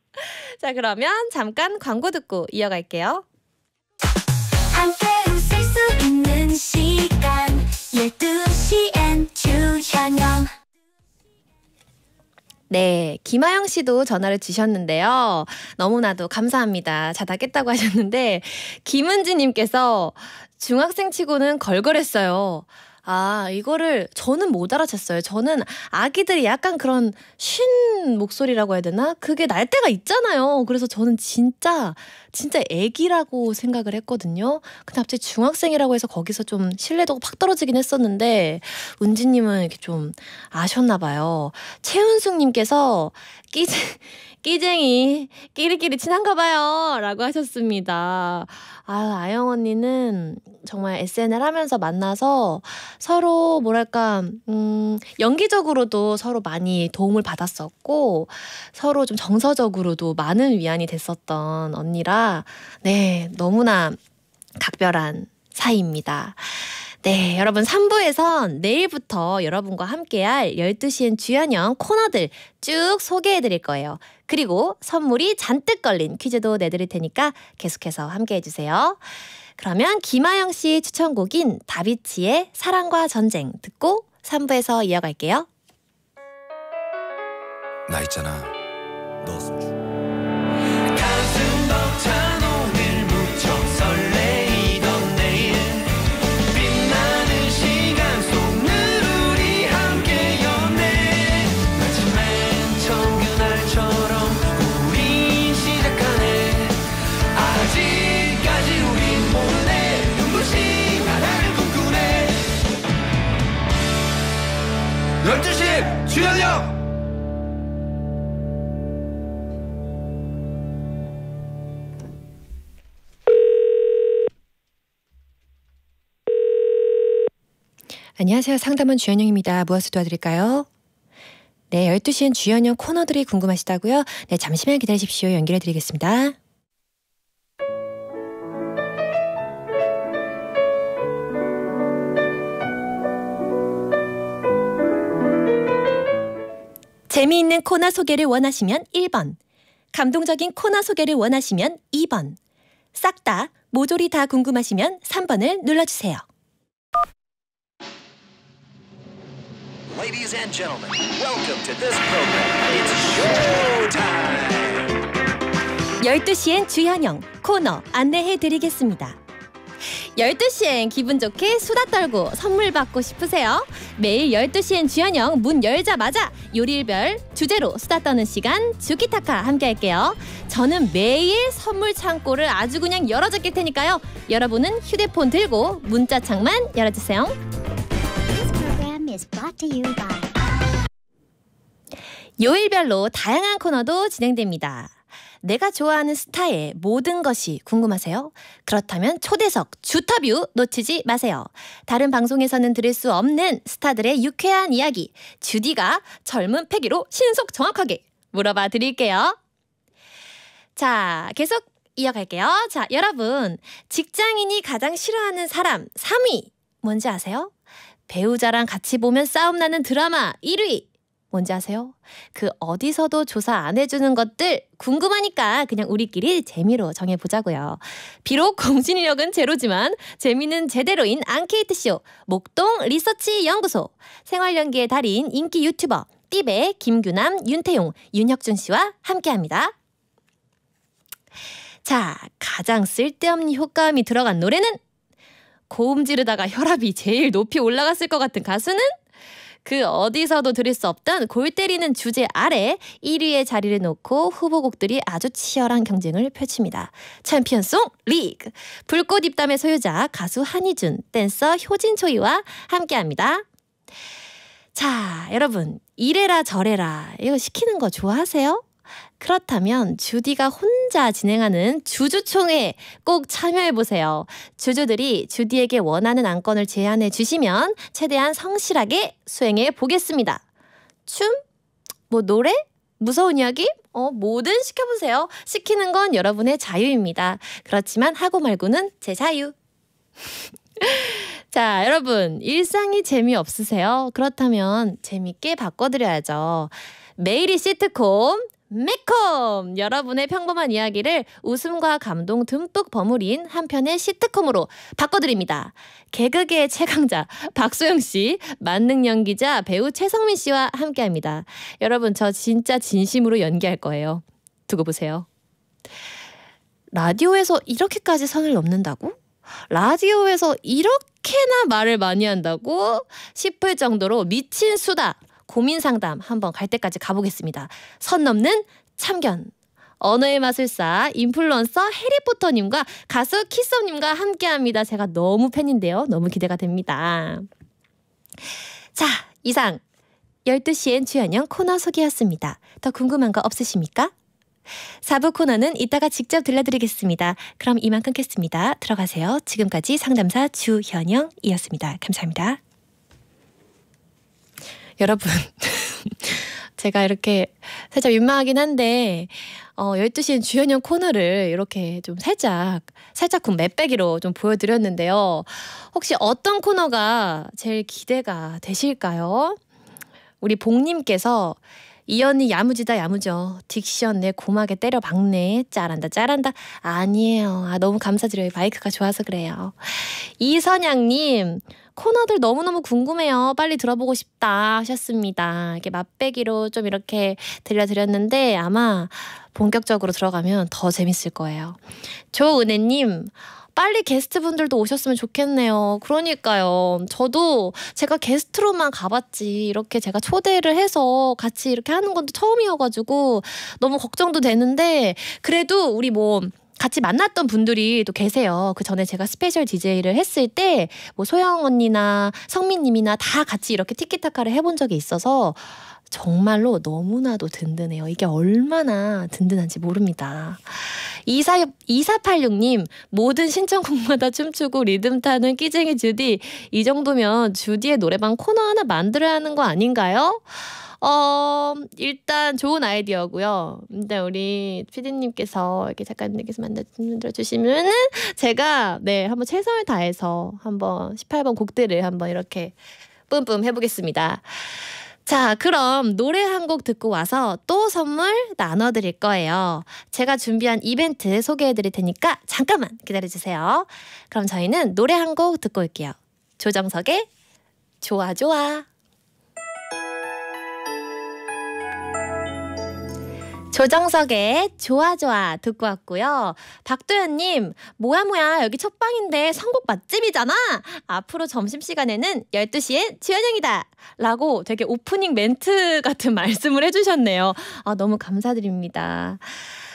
자, 그러면 잠깐 광고 듣고 이어갈게요. 함께 웃을 수 있는 시간 12시엔 주현영 네, 김아영 씨도 전화를 주셨는데요. 너무나도 감사합니다. 자다 깼다고 하셨는데 김은지 님께서 중학생 치고는 걸걸했어요. 아, 이거를 저는 못 알아챘어요. 저는 아기들이 약간 그런 쉰 목소리라고 해야 되나? 그게 날 때가 있잖아요. 그래서 저는 진짜, 진짜 애기라고 생각을 했거든요. 근데 갑자기 중학생이라고 해서 거기서 좀 신뢰도가 팍 떨어지긴 했었는데, 은지님은 이렇게 좀 아셨나봐요. 최은숙님께서 끼지, 끼쟁이 끼리끼리 친한가 봐요. 라고 하셨습니다. 아, 유 아영 언니는 정말 SNL 하면서 만나서 서로 뭐랄까 음, 연기적으로도 서로 많이 도움을 받았었고 서로 좀 정서적으로도 많은 위안이 됐었던 언니라 네, 너무나 각별한 사이입니다. 네, 여러분 3부에선 내일부터 여러분과 함께할 12시엔 주연영 코너들 쭉 소개해 드릴 거예요. 그리고 선물이 잔뜩 걸린 퀴즈도 내드릴 테니까 계속해서 함께 해주세요. 그러면 김아영 씨 추천곡인 다비치의 사랑과 전쟁 듣고 3부에서 이어갈게요. 나 있잖아. 너 안녕하세요. 상담원 주현영입니다. 무엇을 도와드릴까요? 네, 12시엔 주현영 코너들이 궁금하시다고요? 네, 잠시만 기다리십시오. 연결해 드리겠습니다. 재미있는 코너 소개를 원하시면 1번, 감동적인 코너 소개를 원하시면 2번, 싹 다, 모조리 다 궁금하시면 3번을 눌러주세요. ladies and gentlemen, welcome to this program. It's showtime! 12시엔 주현영 코너 안내해드리겠습니다. 12시엔 기분 좋게 수다 떨고 선물 받고 싶으세요? 매일 12시엔 주현영 문 열자마자 요리별 주제로 수다 떠는 시간 주기타카 함께 할게요. 저는 매일 선물 창고를 아주 그냥 열어젖길 테니까요. 여러분은 휴대폰 들고 문자창만 열어주세요. is brought to you by 요일별로 다양한 코너도 진행됩니다. 내가 좋아하는 스타의 모든 것이 궁금하세요? 그렇다면 초대석 주터뷰 놓치지 마세요. 다른 방송에서는 들을 수 없는 스타들의 유쾌한 이야기. 주디가 젊은 패기로 신속 정확하게 물어봐 드릴게요. 자, 계속 이어갈게요. 자, 여러분. 직장인이 가장 싫어하는 사람 3위 뭔지 아세요? 배우자랑 같이 보면 싸움 나는 드라마 1위! 뭔지 아세요? 그 어디서도 조사 안 해주는 것들 궁금하니까 그냥 우리끼리 재미로 정해보자고요. 비록 공신력은 제로지만 재미는 제대로인 앙케이트쇼, 목동 리서치 연구소, 생활연기의 달인 인기 유튜버, 띠베 김규남, 윤태용, 윤혁준 씨와 함께합니다. 자, 가장 쓸데없는 효과음이 들어간 노래는 고음 지르다가 혈압이 제일 높이 올라갔을 것 같은 가수는? 그 어디서도 들을 수 없던 골 때리는 주제 아래 1위의 자리를 놓고 후보곡들이 아주 치열한 경쟁을 펼칩니다. 챔피언송 리그 불꽃 입담의 소유자 가수 한희준, 댄서 효진초이와 함께합니다. 자, 여러분 이래라 저래라 이거 시키는 거 좋아하세요? 그렇다면 주디가 혼자 진행하는 주주총회 꼭 참여해보세요. 주주들이 주디에게 원하는 안건을 제안해 주시면 최대한 성실하게 수행해 보겠습니다. 춤? 뭐 노래? 무서운 이야기? 어, 뭐든 시켜보세요. 시키는 건 여러분의 자유입니다. 그렇지만 하고 말고는 제 자유. <laughs> 자, 여러분, 일상이 재미없으세요? 그렇다면 재밌게 바꿔드려야죠. 매일이 시트콤, 매콤! 여러분의 평범한 이야기를 웃음과 감동 듬뿍 버무린 한 편의 시트콤으로 바꿔드립니다. 개그계의 최강자 박소영 씨, 만능 연기자 배우 최성민 씨와 함께합니다. 여러분 저 진짜 진심으로 연기할 거예요. 두고 보세요. 라디오에서 이렇게까지 선을 넘는다고? 라디오에서 이렇게나 말을 많이 한다고? 싶을 정도로 미친 수다 고민 상담 한번 갈 때까지 가보겠습니다. 선 넘는 참견. 언어의 마술사 인플루언서 해리포터님과 가수 키썸님과 함께합니다. 제가 너무 팬인데요. 너무 기대가 됩니다. 자, 이상 12시엔 취연영 코너 소개였습니다. 더 궁금한 거 없으십니까? 4부 코너는 이따가 직접 들려드리겠습니다. 그럼 이만 끊겠습니다. 들어가세요. 지금까지 상담사 주현영이었습니다. 감사합니다. 여러분 <laughs> 제가 이렇게 살짝 민망하긴 한데 어, 12시엔 주연형 코너를 이렇게 좀 살짝 살짝쿵 맵배기로 좀 보여드렸는데요. 혹시 어떤 코너가 제일 기대가 되실까요? 우리 봉님께서 이연이 야무지다 야무져 딕션 내 고막에 때려 박네 짜란다 짜란다 아니에요 아 너무 감사드려요 마이크가 좋아서 그래요 이선양님 코너들 너무너무 궁금해요. 빨리 들어보고 싶다 하셨습니다. 이렇게 맛배기로 좀 이렇게 들려드렸는데 아마 본격적으로 들어가면 더 재밌을 거예요. 조은혜님, 빨리 게스트분들도 오셨으면 좋겠네요. 그러니까요. 저도 제가 게스트로만 가봤지 이렇게 제가 초대를 해서 같이 이렇게 하는 것도 처음이어가지고 너무 걱정도 되는데 그래도 우리 뭐 같이 만났던 분들이 또 계세요. 그 전에 제가 스페셜 DJ를 했을 때 뭐 소영 언니나 성민님이나 다 같이 이렇게 티키타카를 해본 적이 있어서 정말로 너무나도 든든해요. 이게 얼마나 든든한지 모릅니다. 24, 2486님, 모든 신청곡마다 춤추고 리듬 타는 끼쟁이 주디. 이 정도면 주디의 노래방 코너 하나 만들어야 하는 거 아닌가요? 어, 일단 좋은 아이디어고요. 근데 우리 피디님께서 이렇게 작가님께서 만들어 주시면은 제가 네 한번 최선을 다해서 한번 18번 곡들을 한번 이렇게 뿜뿜 해보겠습니다. 자, 그럼 노래 한 곡 듣고 와서 또 선물 나눠드릴 거예요. 제가 준비한 이벤트 소개해드릴 테니까 잠깐만 기다려주세요. 그럼 저희는 노래 한 곡 듣고 올게요. 조정석의 좋아 좋아. 조정석의 좋아 좋아 듣고 왔고요. 박도현님 뭐야 뭐야 여기 첫방인데 선곡 맛집이잖아. 앞으로 점심시간에는 12시엔 지현영이다. 라고 되게 오프닝 멘트 같은 <laughs> 말씀을 해주셨네요. 아 너무 감사드립니다.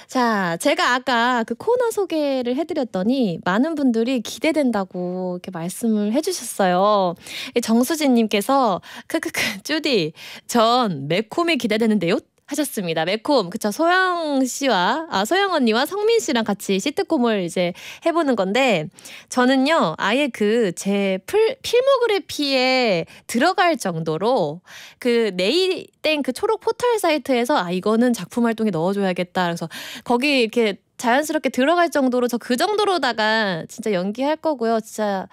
자, 제가 아까 그 코너 소개를 해드렸더니 많은 분들이 기대된다고 이렇게 말씀을 해주셨어요. 정수진님께서 크크크 쭈디 <laughs> 전 매콤이 기대되는데요. 하셨습니다. 매콤 그쵸 소영 씨와 아 소영 언니와 성민 씨랑 같이 시트콤을 이제 해보는 건데 저는요 아예 그 제 필모그래피에 들어갈 정도로 그 네이땡 그 초록 포털 사이트에서 아 이거는 작품 활동에 넣어줘야겠다 그래서 거기 이렇게 자연스럽게 들어갈 정도로 저 그 정도로다가 진짜 연기할 거고요. 진짜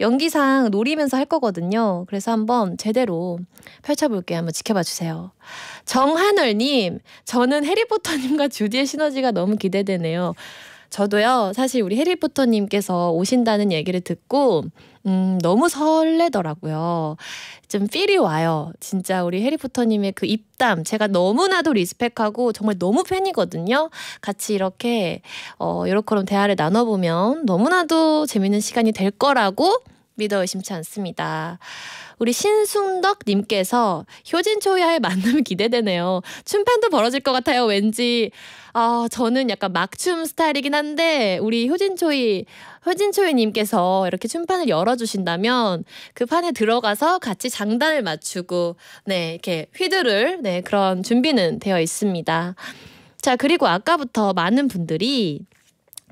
연기상 노리면서 할 거거든요. 그래서 한번 제대로 펼쳐볼게요. 한번 지켜봐 주세요. 정한월님, 저는 해리포터님과 <laughs> 주디의 시너지가 너무 기대되네요. 저도요, 사실 우리 해리포터님께서 오신다는 얘기를 듣고, 음, 너무 설레더라고요. 좀 필이 와요. 진짜 우리 해리포터님의 그 입담, 제가 너무나도 리스펙하고 정말 너무 팬이거든요. 같이 이렇게, 어, 요렇게 대화를 나눠보면 너무나도 재밌는 시간이 될 거라고 믿어 의심치 않습니다. 우리 신순덕님께서 효진초야의 만남 기대되네요. 춤판도 벌어질 것 같아요. 왠지 아 어, 저는 약간 막춤 스타일이긴 한데 우리 효진초이 효진초이님께서 이렇게 춤판을 열어주신다면 그 판에 들어가서 같이 장단을 맞추고 네 이렇게 휘두를 네 그런 준비는 되어 있습니다. 자 그리고 아까부터 많은 분들이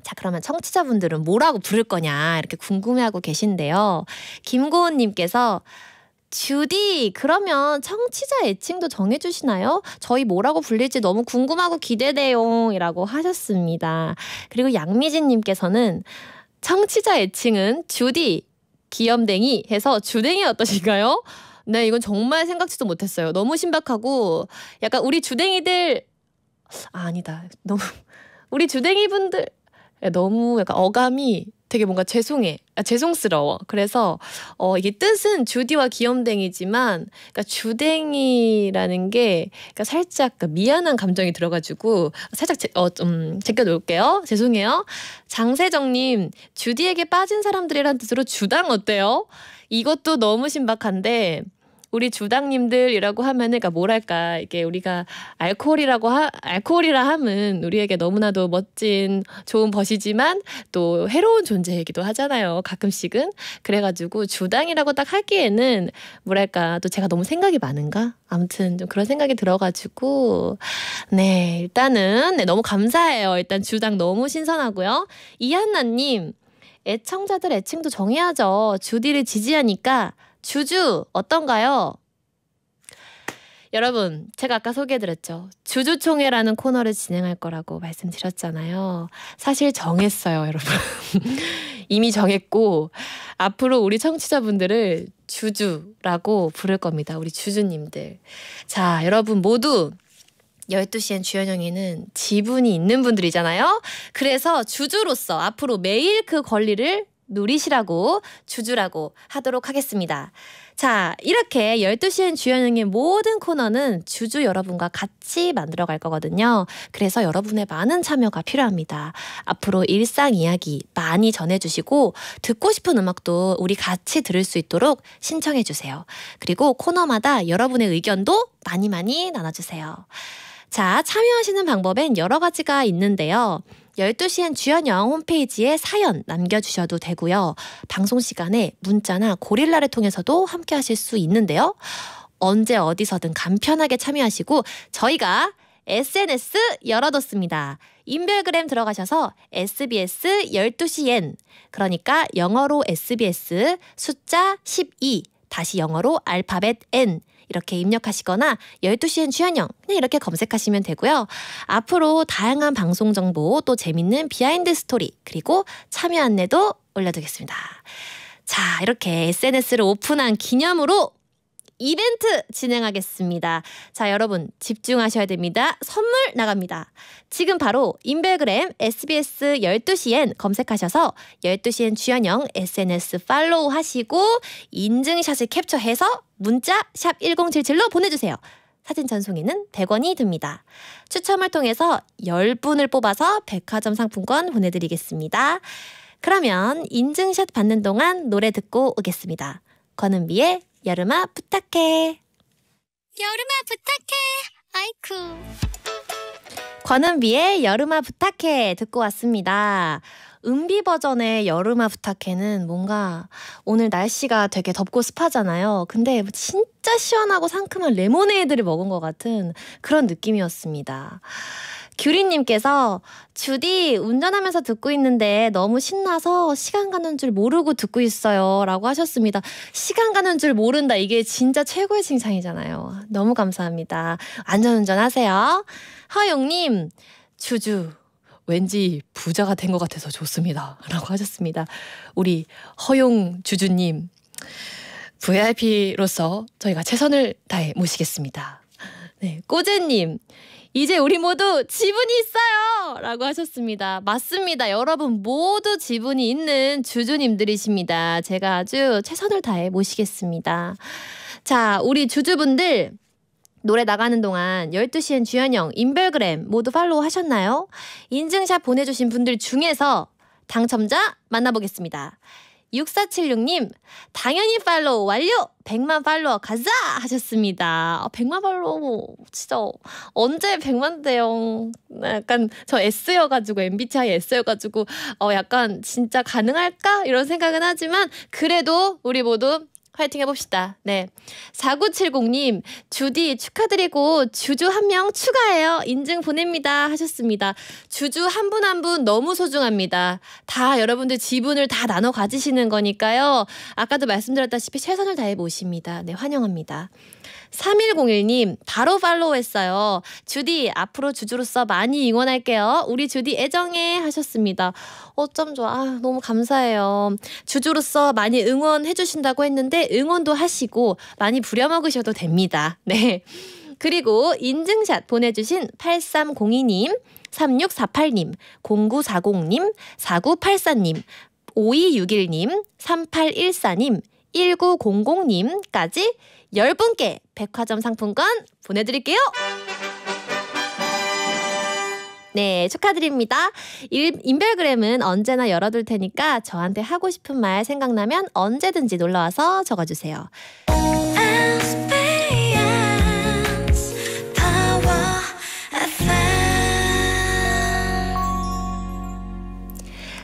자, 그러면 청취자분들은 뭐라고 부를 거냐 이렇게 궁금해하고 계신데요. 김고은님께서 주디, 그러면 청취자 애칭도 정해주시나요? 저희 뭐라고 불릴지 너무 궁금하고 기대돼요. 이라고 하셨습니다. 그리고 양미진님께서는 청취자 애칭은 주디, 귀염댕이 해서 주댕이 어떠신가요? 네, 이건 정말 생각지도 못했어요. 너무 신박하고 약간 우리 주댕이들 아, 아니다. 너무 우리 주댕이 분들 예, 너무 약간 어감이 되게 뭔가 죄송해, 아, 죄송스러워. 그래서 어, 이게 뜻은 주디와 귀염댕이지만, 그러니까 주댕이라는 게 그러니까 살짝 그 미안한 감정이 들어가지고 살짝 제, 어, 좀 제껴 놓을게요. 죄송해요. 장세정님 주디에게 빠진 사람들이란 뜻으로 주당 어때요? 이것도 너무 신박한데 우리 주당님들이라고 하면은 그니까 뭐랄까 이게 우리가 알코올이라고 하, 알코올이라 함은 우리에게 너무나도 멋진 좋은 벗이지만 또 해로운 존재이기도 하잖아요. 가끔씩은 그래가지고 주당이라고 딱 하기에는 뭐랄까 또 제가 너무 생각이 많은가? 아무튼 좀 그런 생각이 들어가지고 네 일단은 네, 너무 감사해요. 일단 주당 너무 신선하고요. 이한나님 애청자들 애칭도 정해야죠. 주디를 지지하니까 주주 어떤가요? 여러분, 제가 아까 소개해드렸죠. 주주총회라는 코너를 진행할 거라고 말씀드렸잖아요. 사실 정했어요, 여러분. <laughs> 이미 정했고, 앞으로 우리 청취자분들을 주주라고 부를 겁니다. 우리 주주님들. 자, 여러분 모두 12시엔 주연영이는 지분이 있는 분들이잖아요. 그래서 주주로서 앞으로 매일 그 권리를 누리시라고 주주라고 하도록 하겠습니다. 자, 이렇게 12시엔 주연영의 모든 코너는 주주 여러분과 같이 만들어 갈 거거든요. 그래서 여러분의 많은 참여가 필요합니다. 앞으로 일상 이야기 많이 전해주시고, 듣고 싶은 음악도 우리 같이 들을 수 있도록 신청해주세요. 그리고 코너마다 여러분의 의견도 많이 많이 나눠주세요. 자, 참여하시는 방법엔 여러 가지가 있는데요. 12시엔 주연영 홈페이지에 사연 남겨주셔도 되고요. 방송 시간에 문자나 고릴라를 통해서도 함께 하실 수 있는데요. 언제 어디서든 간편하게 참여하시고 저희가 SNS 열어뒀습니다. 인별그램 들어가셔서 SBS 12시엔 그러니까 영어로 SBS 숫자 12 다시 영어로 알파벳 N 이렇게 입력하시거나 12시엔 주현영 그냥 이렇게 검색하시면 되고요. 앞으로 다양한 방송 정보 또 재밌는 비하인드 스토리 그리고 참여 안내도 올려두겠습니다. 자, 이렇게 SNS를 오픈한 기념으로 이벤트 진행하겠습니다. 자, 여러분 집중하셔야 됩니다. 선물 나갑니다. 지금 바로 인별그램 SBS 12시엔 검색하셔서 12시엔 주연영 SNS 팔로우 하시고 인증샷을 캡처해서 문자 샵 1077로 보내주세요. 사진 전송에는 100원이 듭니다. 추첨을 통해서 10분을 뽑아서 백화점 상품권 보내드리겠습니다. 그러면 인증샷 받는 동안 노래 듣고 오겠습니다. 권은비의 여름아 부탁해. 여름아 부탁해. 아이쿠. 권은비의 여름아 부탁해 듣고 왔습니다. 은비 버전의 여름아 부탁해는 뭔가 오늘 날씨가 되게 덥고 습하잖아요. 근데 진짜 시원하고 상큼한 레모네이드를 먹은 것 같은 그런 느낌이었습니다. 규리님께서 주디 운전하면서 듣고 있는데 너무 신나서 시간 가는 줄 모르고 듣고 있어요라고 하셨습니다. 시간 가는 줄 모른다 이게 진짜 최고의 칭찬이잖아요. 너무 감사합니다. 안전 운전하세요. 하영님 주주 왠지 부자가 된 것 같아서 좋습니다. 라고 하셨습니다. 우리 허용 주주님, VIP로서 저희가 최선을 다해 모시겠습니다. 네, 꼬재님, 이제 우리 모두 지분이 있어요! 라고 하셨습니다. 맞습니다. 여러분 모두 지분이 있는 주주님들이십니다. 제가 아주 최선을 다해 모시겠습니다. 자, 우리 주주분들. 노래 나가는 동안 12시엔 주현영, 인별그램 모두 팔로우 하셨나요? 인증샷 보내주신 분들 중에서 당첨자 만나보겠습니다. 6476님, 당연히 팔로우 완료! 100만 팔로워 가자! 하셨습니다. 아, 100만 팔로우, 진짜, 언제 100만대요? 약간, 저 S여가지고, MBTI S여가지고, 어, 약간, 진짜 가능할까? 이런 생각은 하지만, 그래도 우리 모두 파이팅 해봅시다. 네. 4970님, 주디 축하드리고 주주 한 명 추가해요. 인증 보냅니다. 하셨습니다. 주주 한분 한분 한 분 너무 소중합니다. 다 여러분들 지분을 다 나눠 가지시는 거니까요. 아까도 말씀드렸다시피 최선을 다해 보십니다. 네, 환영합니다. 3101님 바로 팔로우했어요. 주디 앞으로 주주로서 많이 응원할게요. 우리 주디 애정해 하셨습니다. 어쩜 좋아. 아, 너무 감사해요. 주주로서 많이 응원해 주신다고 했는데 응원도 하시고 많이 부려먹으셔도 됩니다. 네. 그리고 인증샷 보내주신 8302님, 3648님, 0940님, 4984님, 5261님, 3814님, 1900님까지 10분께 백화점 상품권 보내드릴게요. 네, 축하드립니다. 인별그램은 언제나 열어둘 테니까 저한테 하고 싶은 말 생각나면 언제든지 놀러와서 적어주세요.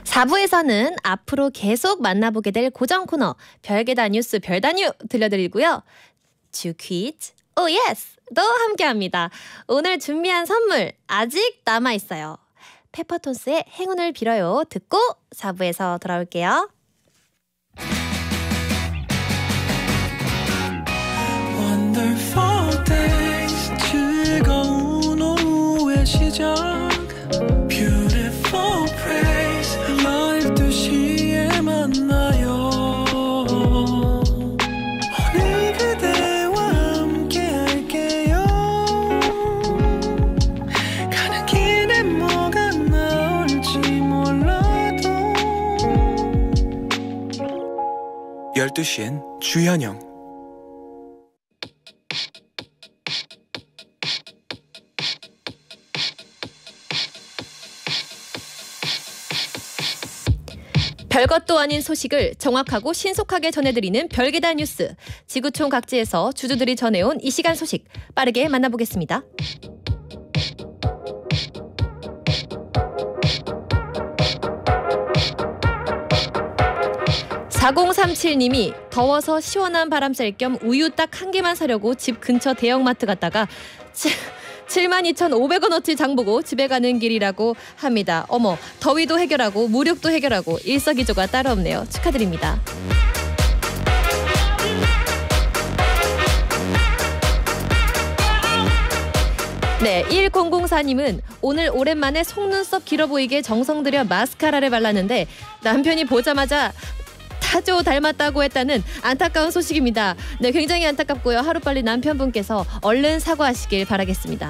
4부에서는 앞으로 계속 만나보게 될 고정 코너 별개다 뉴스 별다뉴 들려드리고요. to quit. 오 oh, 예스! 도 함께합니다. 오늘 준비한 선물 아직 남아있어요. 페퍼톤스의 행운을 빌어요 듣고 4부에서 돌아올게요. w o n 12시엔 주현영 별것도 아닌 소식을 정확하고 신속하게 전해드리는 별개다 뉴스. 지구촌 각지에서 주주들이 전해온 이 시간 소식 빠르게 만나보겠습니다. 4037님이 더워서 시원한 바람 쐴 겸 우유 딱 한 개만 사려고 집 근처 대형마트 갔다가 72,500원어치 장보고 집에 가는 길이라고 합니다. 어머, 더위도 해결하고 무력도 해결하고 일석이조가 따로 없네요. 축하드립니다. 네, 1004님은 오늘 오랜만에 속눈썹 길어 보이게 정성 들여 마스카라를 발랐는데 남편이 보자마자 사조 닮았다고 했다는 안타까운 소식입니다. 네, 굉장히 안타깝고요. 하루빨리 남편분께서 얼른 사과하시길 바라겠습니다.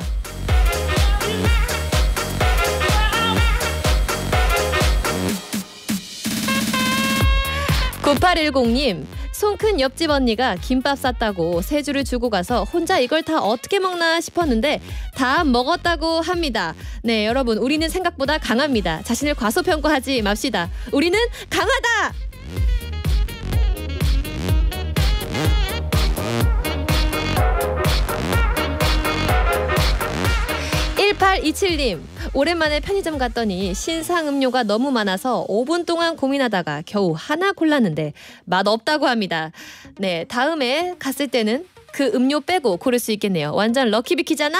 구8일공님 손큰 옆집 언니가 김밥 샀다고세 줄을 주고 가서 혼자 이걸 다 어떻게 먹나 싶었는데 다 먹었다고 합니다. 네, 여러분, 우리는 생각보다 강합니다. 자신을 과소평가하지 맙시다. 우리는 강하다! 2827님, 오랜만에 편의점 갔더니 신상 음료가 너무 많아서 5분 동안 고민하다가 겨우 하나 골랐는데 맛 없다고 합니다. 네, 다음에 갔을 때는 그 음료 빼고 고를 수 있겠네요. 완전 럭키비키잖아!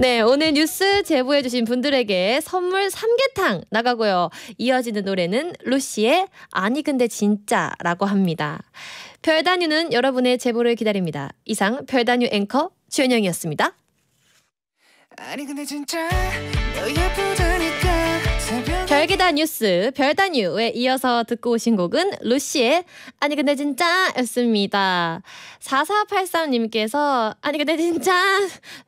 네, 오늘 뉴스 제보해주신 분들에게 선물 삼계탕 나가고요. 이어지는 노래는 루시의 아니 근데 진짜라고 합니다. 별다뉴는 여러분의 제보를 기다립니다. 이상 별다뉴 앵커 주현영이었습니다. 아니 근데 진짜 너 예쁘다니까 별기다 뉴스 별다뉴에 이어서 듣고 오신 곡은 루시의 아니 근데 진짜였습니다. 4483님께서 아니 근데 진짜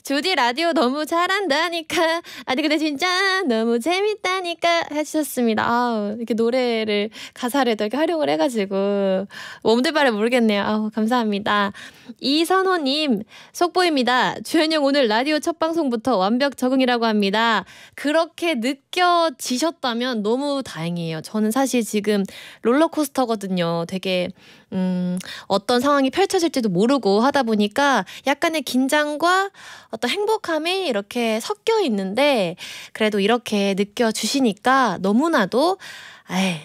주디 라디오 너무 잘한다니까 아니 근데 진짜 너무 재밌다니까 해주셨습니다. 아우 이렇게 노래를 가사를 또 이렇게 활용을 해가지고 몸둘바를 모르겠네요. 아우 감사합니다. 이선호님 속보입니다. 주현영 오늘 라디오 첫 방송부터 완벽 적응이라고 합니다. 그렇게 느껴지셨다 된다면 너무 다행이에요. 저는 사실 지금 롤러코스터거든요. 되게 음, 어떤 상황이 펼쳐질지도 모르고 하다 보니까 약간의 긴장과 어떤 행복함이 이렇게 섞여 있는데 그래도 이렇게 느껴주시니까 너무나도 에이,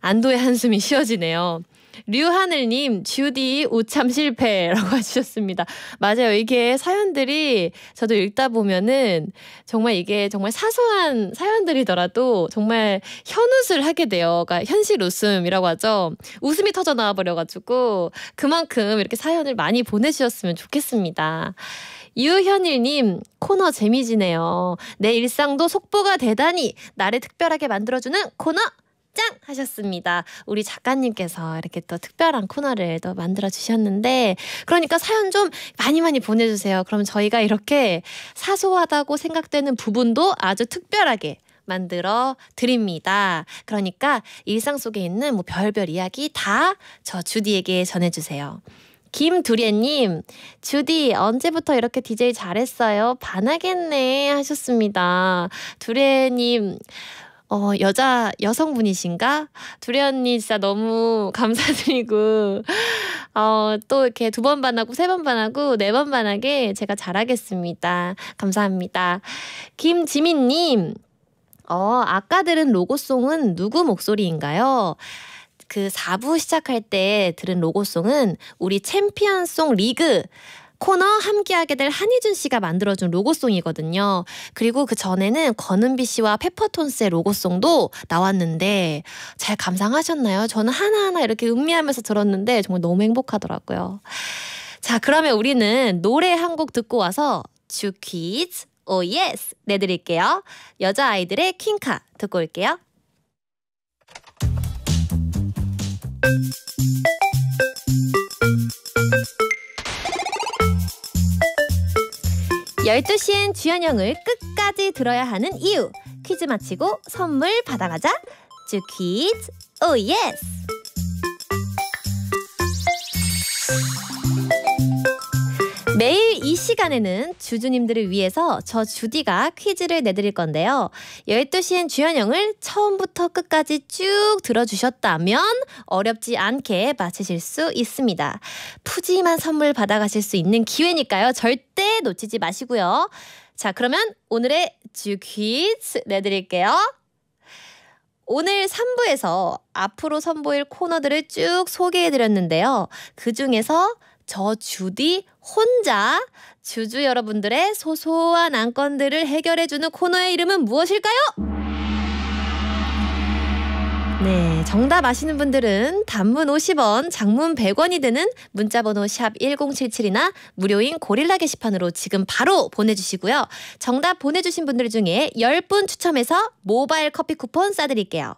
안도의 한숨이 쉬어지네요. 류하늘님, 주디 우참 실패라고 해주셨습니다. <laughs> 맞아요. 이게 사연들이 저도 읽다 보면은 정말 이게 정말 사소한 사연들이더라도 정말 현웃을 하게 돼요. 그러니까 현실 웃음이라고 하죠. 웃음이 터져 나와버려가지고 그만큼 이렇게 사연을 많이 보내주셨으면 좋겠습니다. 유현일님 코너 재미지네요. 내 일상도 속보가 되다니 나를 특별하게 만들어주는 코너 짱! 하셨습니다. 우리 작가님께서 이렇게 또 특별한 코너를 또 만들어 주셨는데 그러니까 사연 좀 많이 많이 보내주세요. 그럼 저희가 이렇게 사소하다고 생각되는 부분도 아주 특별하게 만들어 드립니다. 그러니까 일상 속에 있는 뭐 별별 이야기 다 저 주디에게 전해주세요. 김두리님 주디 언제부터 이렇게 DJ 잘했어요? 반하겠네 하셨습니다. 두리님 어, 여자 여성분이신가? 두레 언니 진짜 너무 <laughs> 감사드리고 어, 또 이렇게 두 번 반하고 세 번 반하고 네 번 반하게 제가 잘하겠습니다. 감사합니다. 김지민님, 어, 아까 들은 로고송은 누구 목소리인가요? 그 4부 시작할 때 들은 로고송은 우리 챔피언송 리그 코너 함께하게 될 한희준 씨가 만들어준 로고송이거든요. 그리고 그 전에는 권은비 씨와 페퍼톤스의 로고송도 나왔는데 잘 감상하셨나요? 저는 하나하나 이렇게 음미하면서 들었는데 정말 너무 행복하더라고요. 자, 그러면 우리는 노래 한 곡 듣고 와서 주 퀴즈 오 예스 내드릴게요. 여자아이들의 킹카 듣고 올게요. 12시엔 주현영을 끝까지 들어야 하는 이유 퀴즈 마치고 선물 받아가자 주 퀴즈 오 예스 매일 이 시간에는 주주님들을 위해서 저 주디가 퀴즈를 내드릴 건데요. 12시엔 주현영을 처음부터 끝까지 쭉 들어주셨다면 어렵지 않게 맞치실수 있습니다. 푸짐한 선물 받아가실 수 있는 기회니까요. 절대 놓치지 마시고요. 자, 그러면 오늘의 주 퀴즈 내드릴게요. 오늘 3부에서 앞으로 선보일 코너들을 쭉 소개해드렸는데요. 그 중에서 저 주디 혼자 주주 여러분들의 소소한 안건들을 해결해주는 코너의 이름은 무엇일까요? 네, 정답 아시는 분들은 단문 50원, 장문 100원이 드는 문자번호 샵 1077이나 무료인 고릴라 게시판으로 지금 바로 보내주시고요. 정답 보내주신 분들 중에 10분 추첨해서 모바일 커피 쿠폰 싸드릴게요.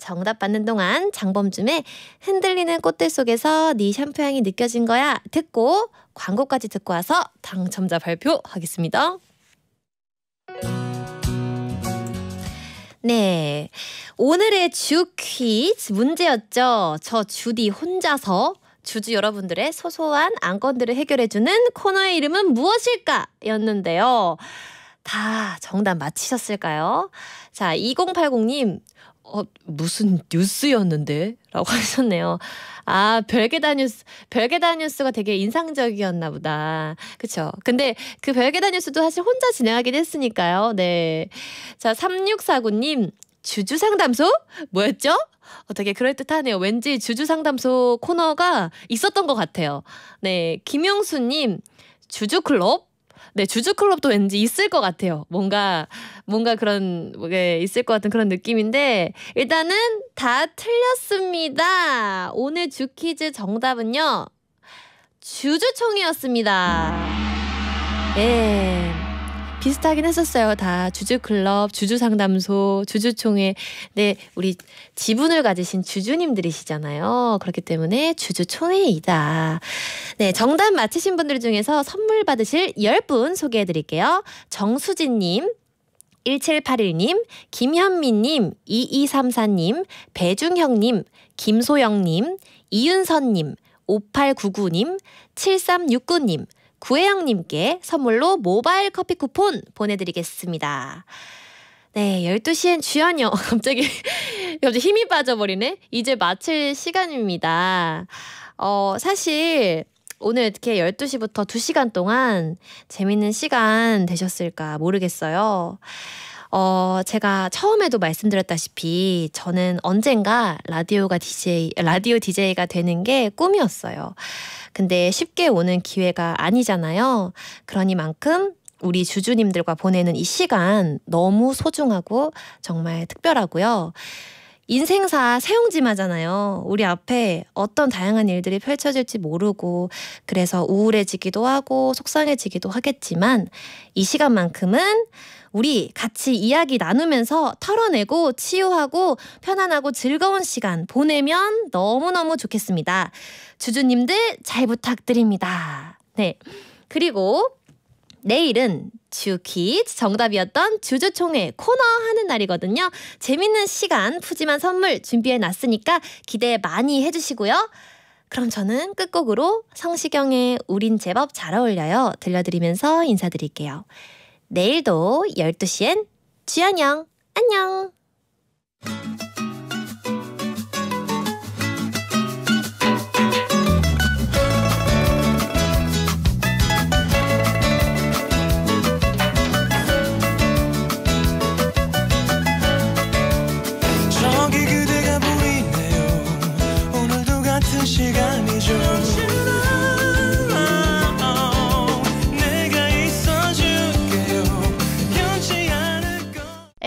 정답 받는 동안 장범준의 흔들리는 꽃들 속에서 네 샴푸 향이 느껴진 거야 듣고 광고까지 듣고 와서 당첨자 발표하겠습니다. 네. 오늘의 주 퀴즈 문제였죠. 저 주디 혼자서 주주 여러분들의 소소한 안건들을 해결해주는 코너의 이름은 무엇일까? 였는데요. 다 정답 맞히셨을까요? 자, 2080님, 어, 무슨 뉴스였는데? 라고 <laughs> 하셨네요. 아, 별개다 뉴스, 별개다 뉴스가 되게 인상적이었나 보다. 그쵸. 근데 그 별개다 뉴스도 사실 혼자 진행하긴 했으니까요. 네. 자, 3649님, 주주 상담소? 뭐였죠? 어, 되게 그럴듯하네요. 왠지 주주 상담소 코너가 있었던 것 같아요. 네. 김용수님, 주주클럽? 네, 주주클럽도 왠지 있을 것 같아요. 뭔가 뭔가 그런 게 있을 것 같은 그런 느낌인데 일단은 다 틀렸습니다. 오늘 주퀴즈 정답은요. 주주총이었습니다. 예. 비슷하긴 했었어요. 다 주주클럽, 주주상담소, 주주총회. 네, 우리 지분을 가지신 주주님들이시잖아요. 그렇기 때문에 주주총회이다. 네, 정답 맞히신 분들 중에서 선물 받으실 10분 소개해 드릴게요. 정수진님, 1781님, 김현미님, 2234님, 배중형님, 김소영님, 이윤선님, 5899님, 7369님, 구혜영님께 선물로 모바일 커피 쿠폰 보내드리겠습니다. 네, 12시엔 주연요. <laughs> 갑자기, 갑자기 힘이 빠져버리네? 이제 마칠 시간입니다. 어, 사실, 오늘 이렇게 12시부터 2시간 동안 재밌는 시간 되셨을까 모르겠어요. 어, 제가 처음에도 말씀드렸다시피 저는 언젠가 라디오가 DJ, 라디오 DJ가 되는 게 꿈이었어요. 근데 쉽게 오는 기회가 아니잖아요. 그러니만큼 우리 주주님들과 보내는 이 시간 너무 소중하고 정말 특별하고요. 인생사 세용지마잖아요. 우리 앞에 어떤 다양한 일들이 펼쳐질지 모르고 그래서 우울해지기도 하고 속상해지기도 하겠지만 이 시간만큼은 우리 같이 이야기 나누면서 털어내고 치유하고 편안하고 즐거운 시간 보내면 너무너무 좋겠습니다. 주주님들 잘 부탁드립니다. 네. 그리고 내일은 주퀴즈 정답이었던 주주총회 코너 하는 날이거든요. 재밌는 시간, 푸짐한 선물 준비해 놨으니까 기대 많이 해주시고요. 그럼 저는 끝곡으로 성시경의 우린 제법 잘 어울려요 들려드리면서 인사드릴게요. 내일도 12시엔 주연영 안녕!